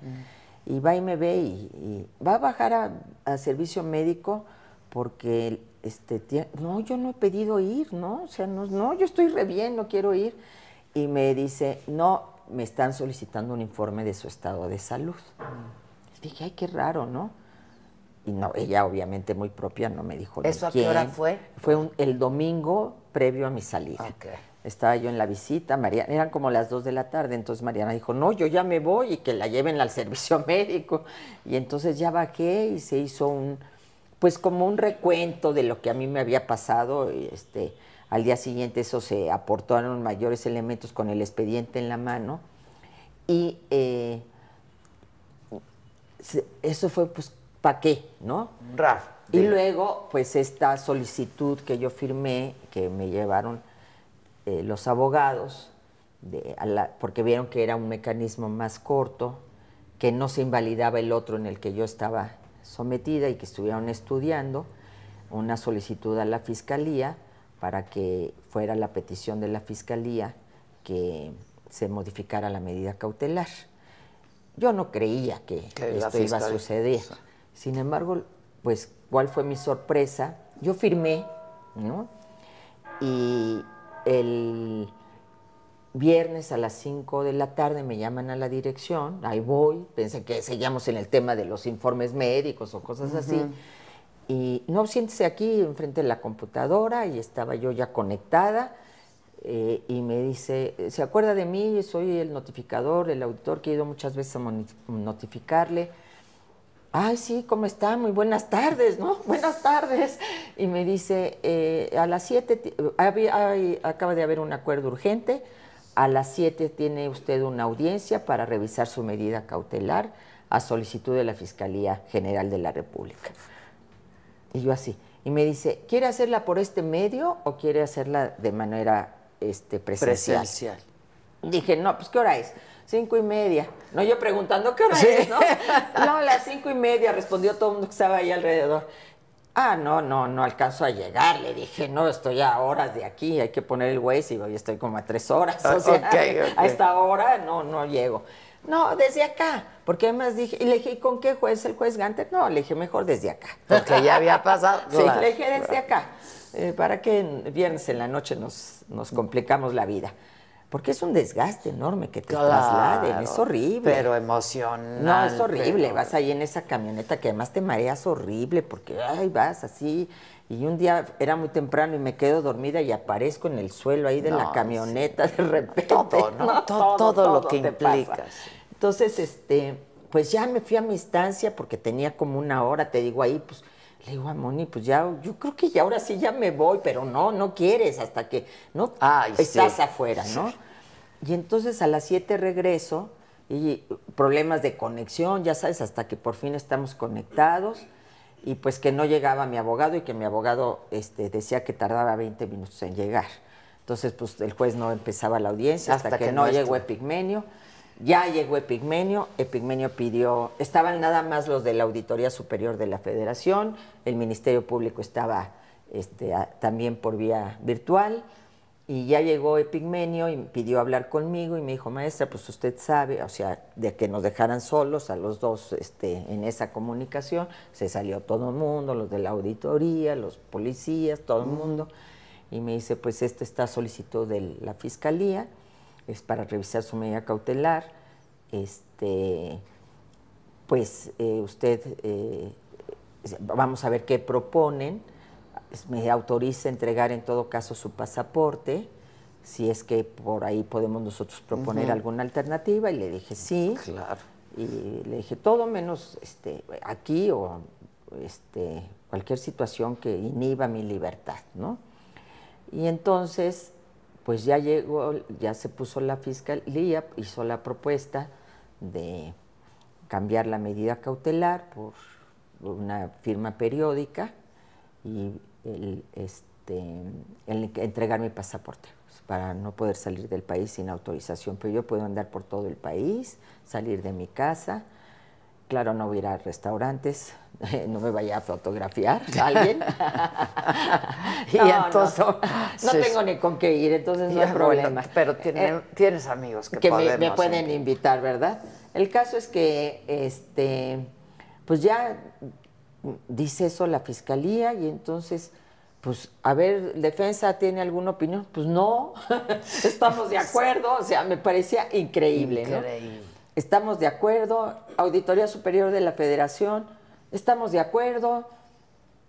Mm. Y va y me ve y, va a bajar a, servicio médico porque este, no, yo no he pedido ir, ¿no? O sea, no, no, yo estoy re bien, no quiero ir y me dice, no, me están solicitando un informe de su estado de salud. Mm. dije, ay, qué raro, ¿no? Y no, ella obviamente muy propia no me dijo ¿Eso a qué hora fue? Fue el domingo previo a mi salida. Estaba yo en la visita, Mariana, eran como las dos de la tarde, entonces Mariana dijo, no, yo ya me voy y que la lleven al servicio médico. Y entonces ya bajé y se hizo un, pues como un recuento de lo que a mí me había pasado, este, al día siguiente eso se aportaron mayores elementos con el expediente en la mano y eh, eso fue pues ¿para qué? ¿No? Raf. Y luego pues esta solicitud que yo firmé, que me llevaron eh, los abogados, porque vieron que era un mecanismo más corto, que no se invalidaba el otro en el que yo estaba sometida y que estuvieron estudiando, una solicitud a la fiscalía para que fuera la petición de la Fiscalía que se modificara la medida cautelar. Yo no creía que, esto iba a suceder. Sin embargo, pues, ¿cuál fue mi sorpresa? Yo firmé, ¿no? Y el viernes a las 5 de la tarde me llaman a la dirección, ahí voy, pensé que seguíamos en el tema de los informes médicos o cosas así y no, siéntese aquí enfrente de la computadora y estaba yo ya conectada eh, y me dice, ¿se acuerda de mí? Soy el notificador, el auditor que he ido muchas veces a notificarle. Ay, sí, ¿cómo está? Muy buenas tardes, ¿no? Buenas tardes. Y me dice, eh, a las 7, acaba de haber un acuerdo urgente, a las 7 tiene usted una audiencia para revisar su medida cautelar a solicitud de la Fiscalía General de la República. Y yo así. Y me dice, ¿quiere hacerla por este medio o quiere hacerla de manera este, presencial? Dije, no, pues ¿qué hora es? Cinco y media. No, yo preguntando qué hora es, ¿no? no, las cinco y media, respondió todo el mundo que estaba ahí alrededor. Ah, no, no, no alcanzo a llegar. Le dije, no, estoy a horas de aquí, hay que poner el Waze y estoy como a tres horas. Ah, o sea, a esta hora no, no llego. No, desde acá. Porque además dije, y le dije, ¿y con qué juez? ¿El juez Gante, No, le dije, mejor desde acá. Porque ya había pasado. sí, le dije desde acá. Eh, para que viernes en la noche nos, complicamos la vida. Porque es un desgaste enorme que te trasladen, es horrible. Pero emocionante. No, es horrible. Vas ahí en esa camioneta que además te mareas horrible porque ay, vas así y un día era muy temprano y me quedo dormida y aparezco en el suelo ahí de la camioneta de repente. Todo, ¿no? todo, lo que implica. Entonces, este, pues ya me fui a mi estancia porque tenía como una hora, te digo ahí, pues le digo a Moni, pues ya, yo creo que ya ahora sí ya me voy, pero no, no quieres hasta que no estás afuera, ¿no? Y entonces a las 7 regreso y problemas de conexión, ya sabes, hasta que por fin estamos conectados y pues que no llegaba mi abogado y que mi abogado este, decía que tardaba 20 minutos en llegar. Entonces, pues el juez no empezaba la audiencia hasta, que, no, llegó Epigmenio. Ya llegó Epigmenio, Epigmenio pidió, estaban nada más los de la Auditoría Superior de la Federación, el Ministerio Público estaba este, también por vía virtual, y ya llegó Epigmenio y pidió hablar conmigo y me dijo, maestra, pues usted sabe, o sea, de que nos dejaran solos a los dos este, en esa comunicación, se salió todo el mundo, los de la auditoría, los policías, todo el mundo, y me dice, pues este está solicitado solicitud de la fiscalía, es para revisar su medida cautelar, este, pues eh, usted, eh, vamos a ver qué proponen, me autoriza a entregar en todo caso su pasaporte, si es que por ahí podemos nosotros proponer alguna alternativa, y le dije sí. Claro. Y le dije todo menos este, aquí o este, cualquier situación que inhiba mi libertad, ¿no? Y entonces, pues ya llegó, ya se puso la fiscalía, hizo la propuesta de cambiar la medida cautelar por una firma periódica y el, este, el entregar mi pasaporte pues, para no poder salir del país sin autorización, pero yo puedo andar por todo el país, salir de mi casa. Claro, no voy a ir a restaurantes, no me vaya a fotografiar alguien. y entonces no, tengo ni con qué ir, entonces no hay problema. pero eh, eh, tienes amigos que, me, pueden invitar, ¿verdad? El caso es que este pues ya dice eso la fiscalía y entonces, pues, a ver, defensa tiene alguna opinión, pues no, estamos de acuerdo, o sea, me parecía increíble, increíble. Estamos de acuerdo, Auditoría Superior de la Federación, estamos de acuerdo.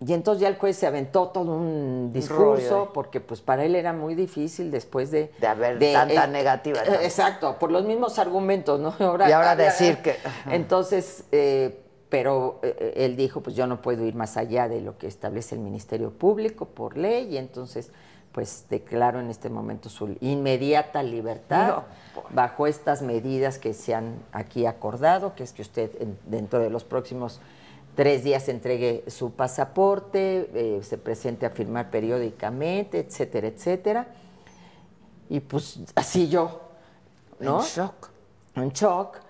Y entonces ya el juez se aventó todo un discurso, porque pues para él era muy difícil después de... De haber tanta negativa. Exacto, por los mismos argumentos, ¿no? y ahora decir que... Entonces, eh, pero eh, eh, él dijo, pues yo no puedo ir más allá de lo que establece el Ministerio Público por ley, y entonces pues declaro en este momento su inmediata libertad bajo estas medidas que se han aquí acordado, que es que usted dentro de los próximos tres días entregue su pasaporte, eh, se presente a firmar periódicamente, etcétera, etcétera. Y pues así yo, ¿no? Un shock. Un shock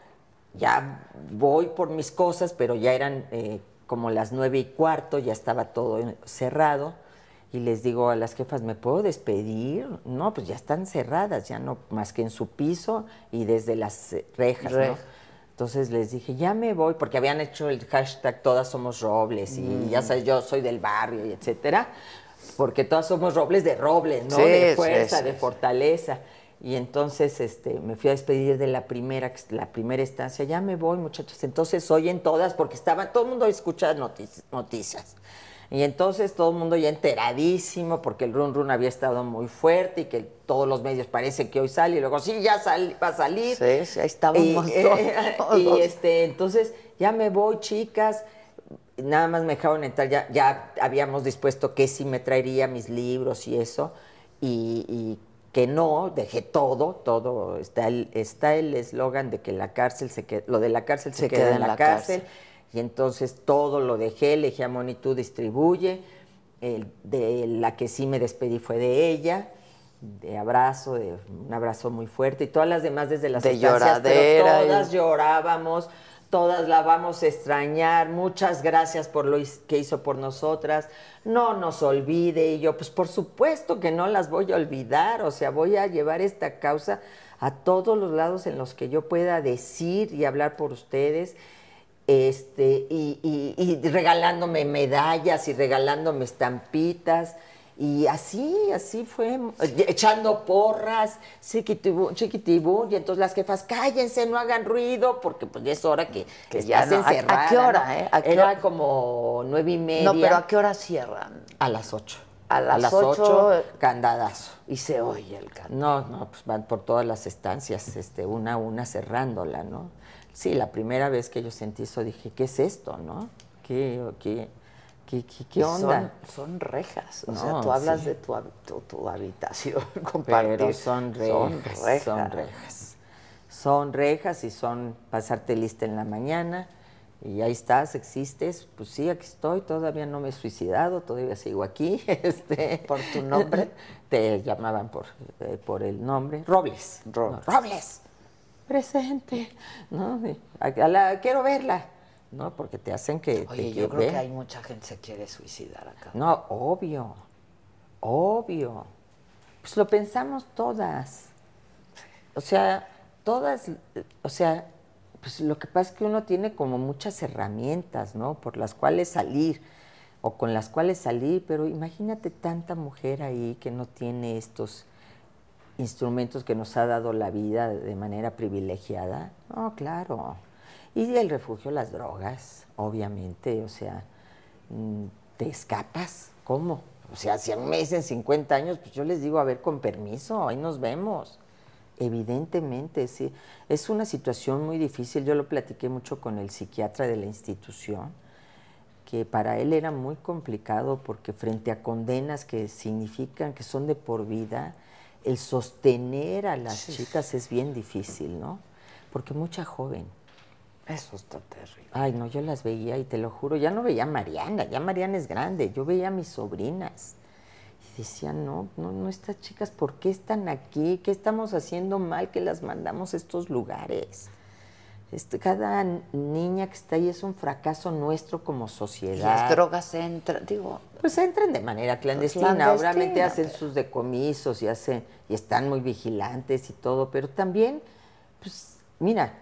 ya voy por mis cosas, pero ya eran eh, como las nueve y cuarto, ya estaba todo cerrado. Y les digo a las jefas, ¿me puedo despedir? No, pues ya están cerradas, ya no más que en su piso y desde las eh, rejas, ¿no? Entonces les dije, ya me voy, porque habían hecho el hashtag Todas somos robles y mm. ya sabes, yo soy del barrio y etcétera, porque todas somos robles de robles, ¿no? de fuerza, de fortaleza. Y entonces este, me fui a despedir de la primera, la primera estancia. Ya me voy, muchachos. Entonces oyen todas, porque estaba todo el mundo escuchando noticias, noticias. Y entonces todo el mundo ya enteradísimo, porque el run run había estado muy fuerte y que todos los medios parece que hoy sale. Y luego, sí, ya va a salir. Sí, sí ahí estábamos y, Y este, entonces ya me voy, chicas nada más me dejaron entrar, ya, ya habíamos dispuesto que sí me traería mis libros y eso, y que no, dejé todo, todo, está el está el eslogan de que la cárcel se lo de la cárcel se, queda, en la, cárcel. y entonces todo lo dejé, le dije a Moni, tú distribuye, de la que sí me despedí fue de ella, de abrazo, de un abrazo muy fuerte, y todas las demás desde las de pero todas eh. llorábamos, todas la vamos a extrañar, muchas gracias por lo que hizo por nosotras, no nos olvide. Y yo, pues por supuesto que no las voy a olvidar, o sea, voy a llevar esta causa a todos los lados en los que yo pueda decir y hablar por ustedes. Este, y regalándome medallas y regalándome estampitas. Y así, así fue, eh, echando porras, chiquitibú, chiquitibú, y entonces las jefas, cállense, no hagan ruido, porque pues ya es hora que, ya se no, ¿A, qué hora, eh? Era como nueve y media. No, pero ¿a qué hora cierran? A las ocho. A las, ocho, eh, candadazo. Y se oye el candado. No, no, pues van por todas las estancias, este, una a una cerrándola, ¿no? Sí, la primera vez que yo sentí eso dije, ¿qué es esto, no? ¿Qué, qué? ¿Qué, onda? Son, rejas, o sea, tú hablas de tu, tu, habitación comparto. Pero son rejas, son rejas, son rejas. y son pasarte lista en la mañana y ahí estás, existes, pues sí, aquí estoy, todavía no me he suicidado, todavía sigo aquí. Este, por tu nombre. Te llamaban por, eh, por el nombre. Robles. Robles. Presente. ¿no? quiero verla. ¿no? Porque te hacen que... Oye, yo creo que hay mucha gente que se quiere suicidar acá. No, obvio, obvio. Pues lo pensamos todas. O sea, todas, o sea, pues lo que pasa es que uno tiene como muchas herramientas, ¿no? Por las cuales salir o con las cuales salir, pero imagínate tanta mujer ahí que no tiene estos instrumentos que nos ha dado la vida de manera privilegiada. No, claro. Y el refugio, las drogas, obviamente, o sea, mm, te escapas, ¿cómo? O sea, si meses, 50 años, pues yo les digo, a ver, con permiso, ahí nos vemos. Evidentemente, sí. Es una situación muy difícil. Yo lo platiqué mucho con el psiquiatra de la institución, que para él era muy complicado porque frente a condenas que significan que son de por vida, el sostener a las chicas es bien difícil, ¿no? Porque mucha joven eso está terrible. Ay, no, yo las veía y te lo juro, ya no veía a Mariana, ya Mariana es grande, yo veía a mis sobrinas. Y decía, no, no, no, estas chicas, ¿por qué están aquí? ¿Qué estamos haciendo mal que las mandamos a estos lugares? Este, cada niña que está ahí es un fracaso nuestro como sociedad. Y las drogas entran, digo. Pues entran de manera clandestina. clandestina. Obviamente hacen sus decomisos y hacen, y están muy vigilantes y todo, pero también, pues, mira,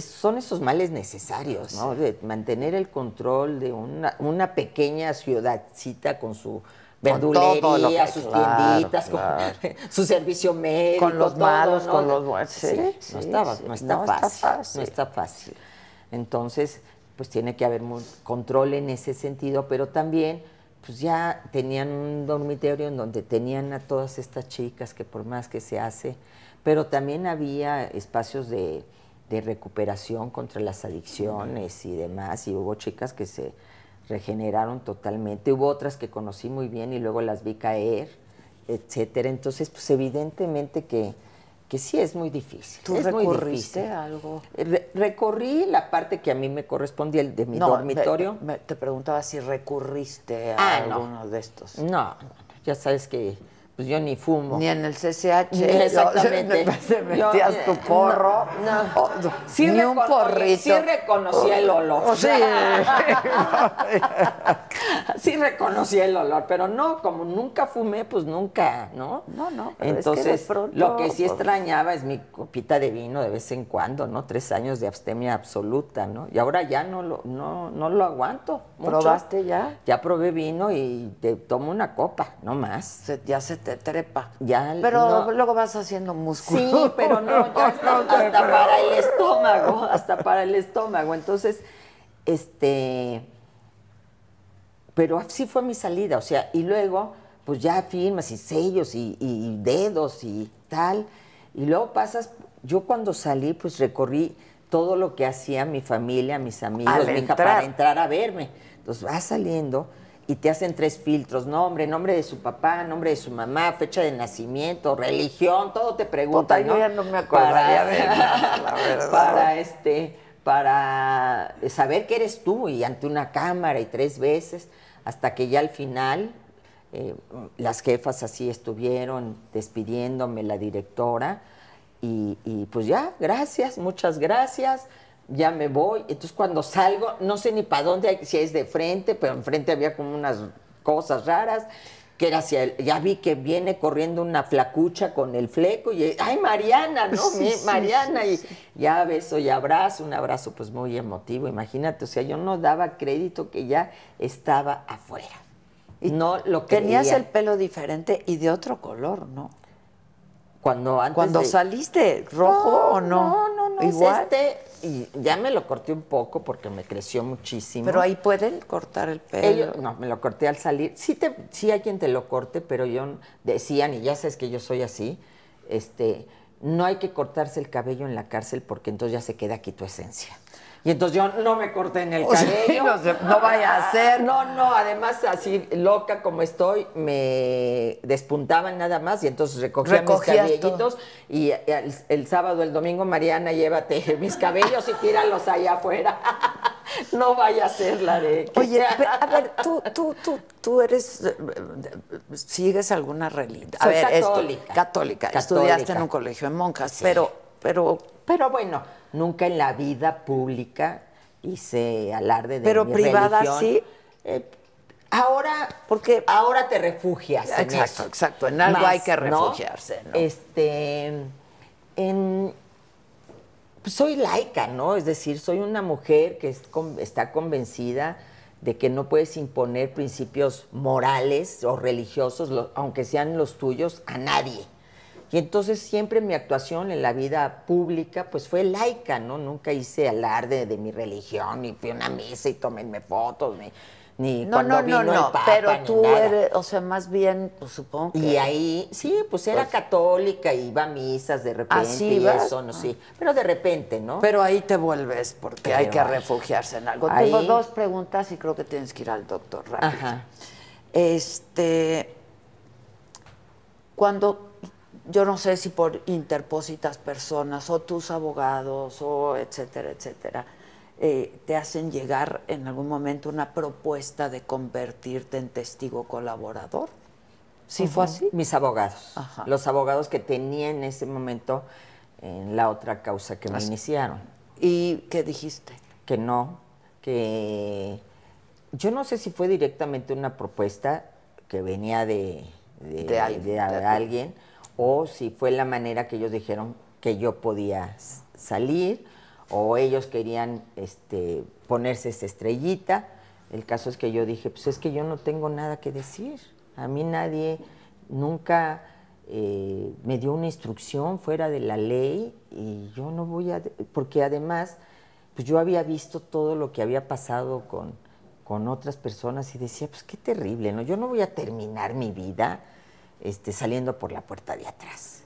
son esos males necesarios, ¿no? De mantener el control de una, pequeña ciudadcita con su verdulería, sus tienditas, su servicio médico. Con los malos, con los buenos. Sí, no, está fácil. No está fácil. Entonces, pues tiene que haber control en ese sentido, pero también pues ya tenían un dormitorio en donde tenían a todas estas chicas que por más que se hace, pero también había espacios de, de recuperación contra las adicciones y demás, y hubo chicas que se regeneraron totalmente, hubo otras que conocí muy bien y luego las vi caer, etcétera. Entonces, pues evidentemente que, que sí es muy difícil. ¿Tú recurriste algo? recorrí la parte que a mí me correspondía de mi dormitorio. te preguntaba si recurriste a ah, alguno de estos. No, ya sabes que pues yo ni fumo. Ni en el CCH. Exactamente. metías eh, tu porro. Oh, ni un porrito. Sí reconocía el olor. Oh, sí. sí reconocía el olor, pero no, como nunca fumé, pues nunca, ¿no? No, no. Entonces, lo que sí pues extrañaba es mi copita de vino de vez en cuando, ¿no? Tres años de abstemia absoluta, ¿no? Y ahora ya no lo, no, no lo aguanto. ¿Probaste ya? Ya probé vino y te tomo una copa, no más. ya se te trepa. Ya, pero luego vas haciendo músculo. Sí, pero no, hasta, para el estómago, hasta para el estómago. Entonces, este... Pero así fue mi salida, o sea, y luego, pues ya firmas y sellos y, dedos y tal. Y luego pasas, yo cuando salí, pues recorrí todo lo que hacía mi familia, mis amigos, para entrar a verme. Entonces vas saliendo y te hacen tres filtros, nombre, nombre de su papá, nombre de su mamá, fecha de nacimiento, religión, todo te pregunta. ¿no? Yo ya no me acordaría para, este, para saber que eres tú y ante una cámara y tres veces, hasta que ya al final eh, las jefas así estuvieron despidiéndome la directora y, y pues ya, gracias, muchas gracias ya me voy. Entonces cuando salgo, no sé ni para dónde, si es de frente, pero enfrente había como unas cosas raras, que era hacia ya vi que viene corriendo una flacucha con el fleco y, ay, Mariana, Mariana, y ya beso y abrazo, un abrazo pues muy emotivo, imagínate, o sea, yo no daba crédito que ya estaba afuera. Y no lo Tenías el pelo diferente y de otro color, ¿no? Cuando antes Cuando saliste rojo o no? No, no, no. Es este y ya me lo corté un poco porque me creció muchísimo. Pero ahí pueden cortar el pelo. no, me lo corté al salir. Sí, te, sí hay quien te lo corte, pero yo decían, y ya sabes que yo soy así, este, no hay que cortarse el cabello en la cárcel porque entonces ya se queda aquí tu esencia. Y entonces yo no me corté en el cabello. no, vaya a ser. No, no, además así loca como estoy, me despuntaban nada más y entonces recogía mis cabellitos y el, sábado, el domingo, Mariana, llévate mis cabellos y tíralos allá afuera. No vaya a ser la de... Oye, a ver, tú, tú, tú, tú eres... Eh, eh, ¿Sigues alguna religión? A ver, católica. católica. Estudiaste en un colegio en monjas, pero pero pero bueno, nunca en la vida pública hice alarde de Pero privada religión. sí. Eh, ahora, porque ahora te refugias. Exacto, exacto. En algo hay que refugiarse. ¿no? Este, en, pues soy laica, ¿no? Es decir, soy una mujer que está convencida de que no puedes imponer principios morales o religiosos, aunque sean los tuyos, a nadie. Y entonces siempre mi actuación en la vida pública pues fue laica, ¿no? Nunca hice alarde de mi religión, ni fui a una misa y tómenme fotos, ni, ni no, cuando no, vino no, pero tú eres, o sea, más bien, pues supongo Y ahí, sí, pues era pues católica, iba a misas de ¿Ah, repente eso, no sí. Ah. pero de repente, ¿no? Pero ahí te vuelves porque hay que refugiarse en algo. Tengo dos preguntas y creo que tienes que ir al doctor rápido. Este, cuando yo no sé si por interpósitas personas o tus abogados o etcétera, etcétera, eh, te hacen llegar en algún momento una propuesta de convertirte en testigo colaborador. ¿Sí fue así? Mis abogados, los abogados que tenía en ese momento en la otra causa que me iniciaron. ¿Y qué dijiste? Que no, que yo no sé si fue directamente una propuesta que venía de alguien o si fue la manera que ellos dijeron que yo podía salir o ellos querían este, ponerse esa estrellita. El caso es que yo dije, pues es que yo no tengo nada que decir. A mí nadie nunca eh, me dio una instrucción fuera de la ley y yo no voy a... Porque además, pues yo había visto todo lo que había pasado con, con otras personas y decía, pues qué terrible, ¿no? Yo no voy a terminar mi vida este, saliendo por la puerta de atrás.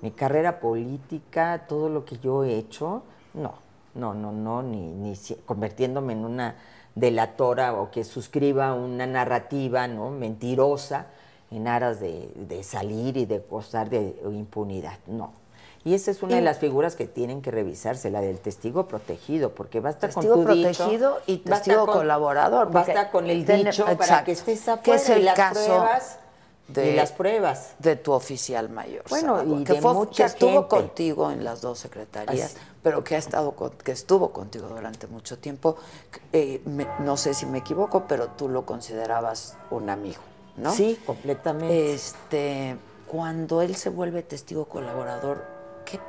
Mi carrera política, todo lo que yo he hecho, no, no, no, no, ni, ni convirtiéndome en una delatora o que suscriba una narrativa ¿no? mentirosa en aras de, de salir y de gozar de impunidad. No, y esa es una de las figuras que tienen que revisarse, la del testigo protegido, porque basta con tu protegido y testigo colaborador. Basta con el dicho para que estés afuera es caso, de las pruebas de tu oficial mayor bueno y que, estuvo contigo en las dos secretarías pero que ha estado que estuvo contigo durante mucho tiempo eh, no sé si me equivoco pero tú lo considerabas un amigo no sí completamente este cuando él se vuelve testigo colaborador qué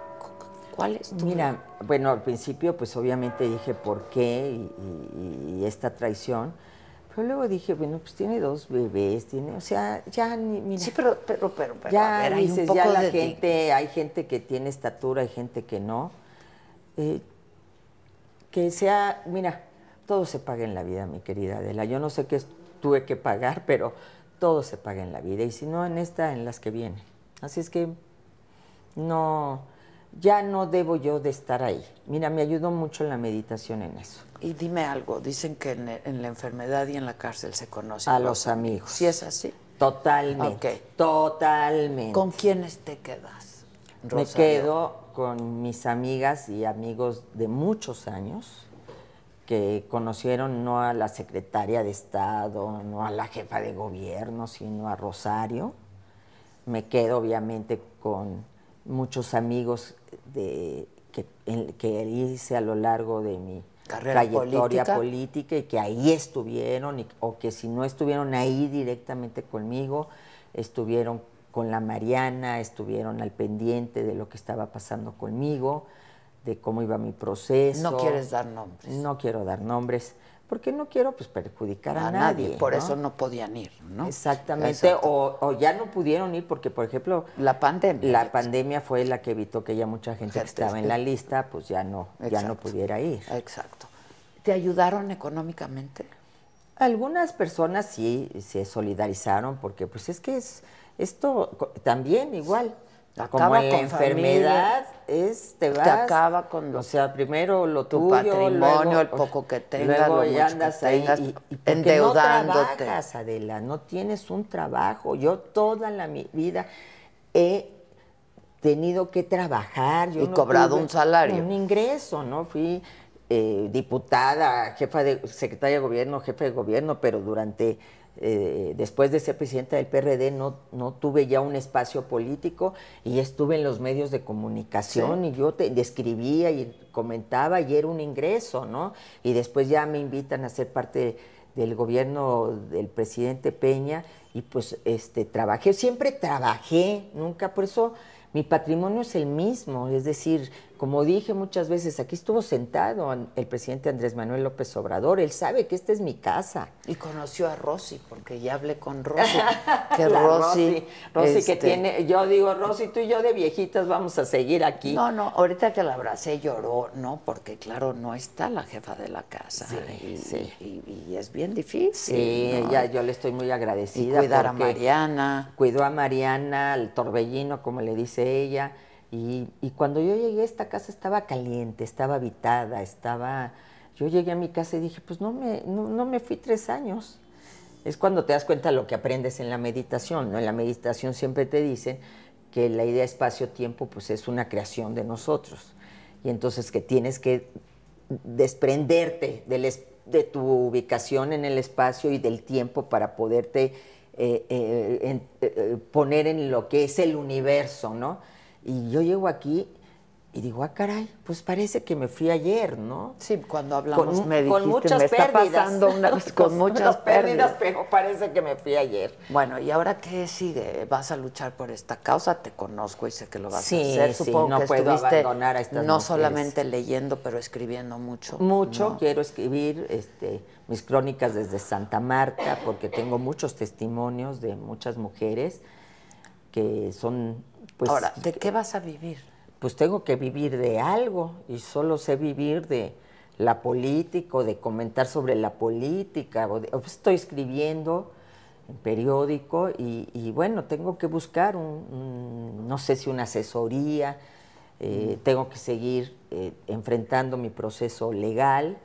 cuál es tu mira bueno al principio pues obviamente dije por qué y esta traición yo luego dije, bueno, pues tiene dos bebés, tiene, o sea, ya ni, mira. Sí, pero, pero, pero, pero ya dices, ya la gente, hay gente que tiene estatura, hay gente que no. Eh, que sea, mira, todo se paga en la vida, mi querida Adela. Yo no sé qué tuve que pagar, pero todo se paga en la vida. Y si no, en esta, en las que vienen. Así es que no, ya no debo yo de estar ahí. Mira, me ayudó mucho la meditación en eso. Y dime algo, dicen que en, la enfermedad y en la cárcel se conocen. A los amigos. Si es así. Totalmente. Totalmente. ¿Con quiénes te quedas? Me quedo con mis amigas y amigos de muchos años que conocieron no a la secretaria de Estado, no a la jefa de gobierno, sino a Rosario. Me quedo obviamente con muchos amigos de, que, que hice a lo largo de mi Carrera trayectoria política. y que ahí estuvieron o que si no estuvieron ahí directamente conmigo, estuvieron con la Mariana, estuvieron al pendiente de lo que estaba pasando conmigo, de cómo iba mi proceso. No quieres dar nombres. No quiero dar nombres, porque no quiero pues perjudicar a, nadie. por eso no podían ir, ¿no? Exactamente, o, ya no pudieron ir porque, por ejemplo, la pandemia. La pandemia fue la que evitó que ya mucha gente que estaba en este la lista pues ya no, ya no pudiera ir. Exacto. ¿Te ayudaron económicamente? Algunas personas sí se solidarizaron porque pues es que esto también igual acaba como la enfermedad te vas te acaba con o sea primero lo tu patrimonio el poco que tengas luego lo andas ahí y, endeudándote no trabajas, Adela no tienes un trabajo yo toda la mi vida he tenido que trabajar yo y cobrado un salario un ingreso no fui eh, diputada jefa de secretaria de gobierno jefe de gobierno pero durante eh, después de ser presidenta del PRD no, no tuve ya un espacio político y estuve en los medios de comunicación y yo te, describía y comentaba y era un ingreso, ¿no? Y después ya me invitan a ser parte del gobierno del presidente Peña y pues este trabajé, siempre trabajé, nunca por eso mi patrimonio es el mismo, es decir, como dije muchas veces, aquí estuvo sentado el presidente Andrés Manuel López Obrador, él sabe que esta es mi casa. Y conoció a Rosy, porque ya hablé con Rosy. Que Rosy, Rosy que este tiene, yo digo, Rosy, tú y yo de viejitas vamos a seguir aquí. No, no, ahorita que la abracé lloró, ¿no? Porque claro, no está la jefa de la casa. Sí, y, sí. Y, es bien difícil. Sí, yo le estoy muy agradecida. Y cuidar a Mariana. Cuidó a Mariana, al torbellino, como le dice ella y, cuando yo llegué, a esta casa estaba caliente, estaba habitada, estaba... Yo llegué a mi casa y dije, pues no me, no, me fui tres años. Es cuando te das cuenta lo que aprendes en la meditación, ¿no? En la meditación siempre te dicen que la idea espacio-tiempo pues es una creación de nosotros. Y entonces que tienes que desprenderte de tu ubicación en el espacio y del tiempo para poderte eh, eh, eh, poner en lo que es el universo, ¿no? Y yo llego aquí y digo, ah, caray, pues parece que me fui ayer, ¿no? Sí, cuando hablamos con, me dijiste, con muchas pérdidas. con, muchas pérdidas, pero parece que me fui ayer. Bueno, ¿y ahora qué sigue? ¿Vas a luchar por esta causa? Te conozco y sé que lo vas a hacer. Supongo sí, no puedo abandonar a no solamente leyendo, pero escribiendo mucho. Mucho, quiero escribir este, mis crónicas desde Santa Marta, porque tengo muchos testimonios de muchas mujeres que son pues, Ahora, ¿de qué vas a vivir? Pues tengo que vivir de algo y solo sé vivir de la política o de comentar sobre la política. O pues, estoy escribiendo en periódico y, bueno, tengo que buscar un, no sé si una asesoría, eh, mm. tengo que seguir eh, enfrentando mi proceso legal,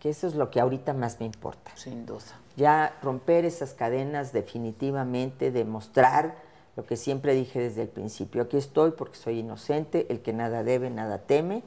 que eso es lo que ahorita más me importa. Sin duda. Ya romper esas cadenas definitivamente, demostrar lo que siempre dije desde el principio, aquí estoy porque soy inocente, el que nada debe, nada teme,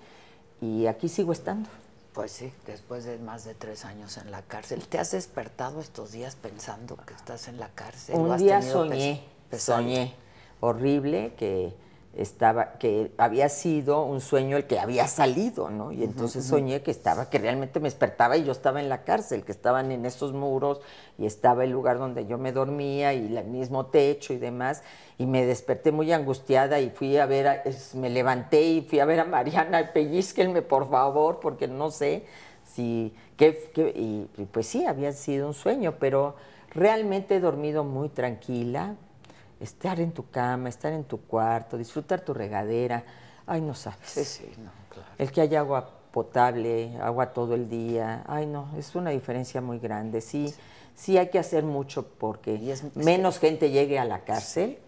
y aquí sigo estando. Pues sí, después de más de tres años en la cárcel. ¿Te has despertado estos días pensando que estás en la cárcel? Un día soñé, soñé, horrible, que estaba, que había sido un sueño el que había salido, ¿no? Y entonces soñé que estaba, que realmente me despertaba y yo estaba en la cárcel, que estaban en esos muros y estaba el lugar donde yo me dormía y el mismo techo y demás. Y me desperté muy angustiada y fui a ver, me levanté y fui a ver a Mariana, pellizquenme por favor, porque no sé si, qué, y, y pues sí, había sido un sueño, pero realmente he dormido muy tranquila, estar en tu cama, estar en tu cuarto, disfrutar tu regadera. Ay, no sabes. Sí, sí, claro. El que haya agua potable, agua todo el día. Ay, no, es una diferencia muy grande. Sí, sí, hay que hacer mucho porque este menos gente llegue a la cárcel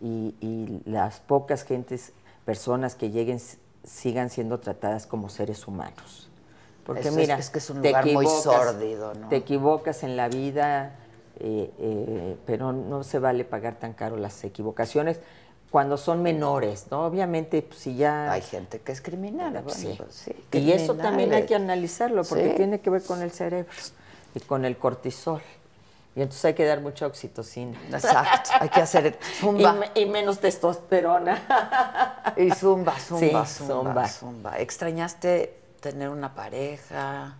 y, las pocas gentes, personas que lleguen sigan siendo tratadas como seres humanos. Porque mira, es, es, que es un lugar muy sórdido, ¿no? Te equivocas en la vida, eh, eh, pero no se vale pagar tan caro las equivocaciones cuando son menores, ¿no? Obviamente, pues, si ya... Hay gente que es criminal. sí, Y eso también hay que analizarlo, porque tiene que ver con el cerebro y con el cortisol. Y entonces hay que dar mucha oxitocina. Exacto. Hay que hacer zumba. Y, menos testosterona. Y zumba, zumba, zumba. ¿Extrañaste tener una pareja?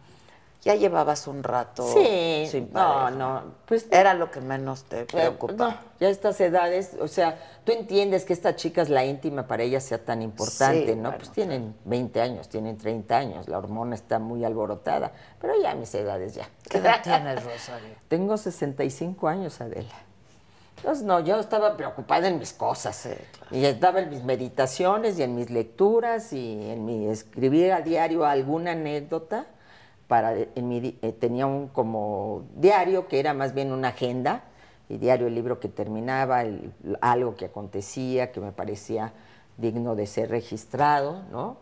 ya llevabas un rato sin pareja. No, pues, Era lo que menos te eh, preocupaba. ya estas edades, o sea, tú entiendes que esta chica es la íntima para ella sea tan importante, ¿no? pues tienen 20 años, tienen 30 años, la hormona está muy alborotada, pero ya mis edades ya. ¿Qué edad tienes, Rosario? Tengo 65 años, Adela. Entonces, no, yo estaba preocupada en mis cosas. Y estaba en mis meditaciones y en mis lecturas y en mi escribir a diario alguna anécdota en eh, tenía un como diario que era más bien una agenda, y diario el libro que terminaba, algo que acontecía, que me parecía digno de ser registrado, ¿no?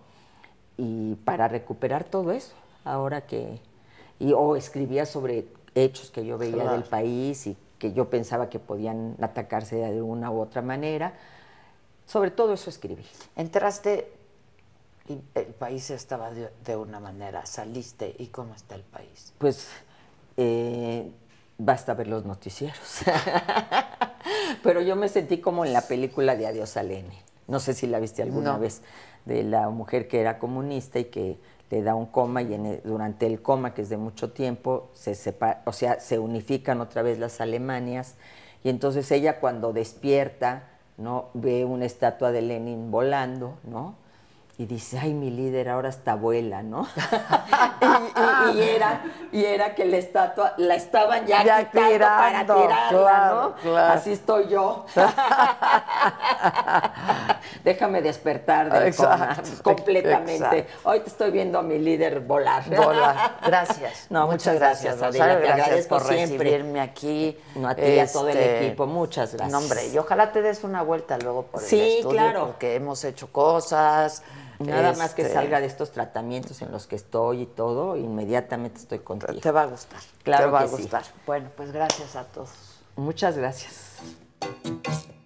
Y para recuperar todo eso, ahora que... Y, o escribía sobre hechos que yo veía del país y que yo pensaba que podían atacarse de una u otra manera. Sobre todo eso escribí. Entraste y el país estaba de, una manera, saliste y cómo está el país. Pues eh, basta ver los noticieros. Pero yo me sentí como en la película de Adiós a Lenin. No sé si la viste alguna vez, de la mujer que era comunista y que le da un coma y durante el coma, que es de mucho tiempo, se o sea, se unifican otra vez las Alemanias y entonces ella cuando despierta, ¿no? Ve una estatua de Lenin volando, ¿no? y dice, ay, mi líder ahora está abuela, ¿no? y, era, que la estatua la estaban ya, quitando para tirarla, ¿no? Así estoy yo. Déjame despertar de completamente. Hoy te estoy viendo a mi líder volar. Volar. Gracias. No, muchas, gracias, gracias, gracias por recibirme aquí. No, a ti y a todo el este, equipo. Muchas gracias. No, hombre, y ojalá te des una vuelta luego por el sí, claro. porque hemos hecho cosas. Nada más que este, salga de estos tratamientos en los que estoy y todo, inmediatamente estoy contigo. Te va a gustar. Claro Te va a gustar. Bueno, pues gracias a todos. Muchas gracias.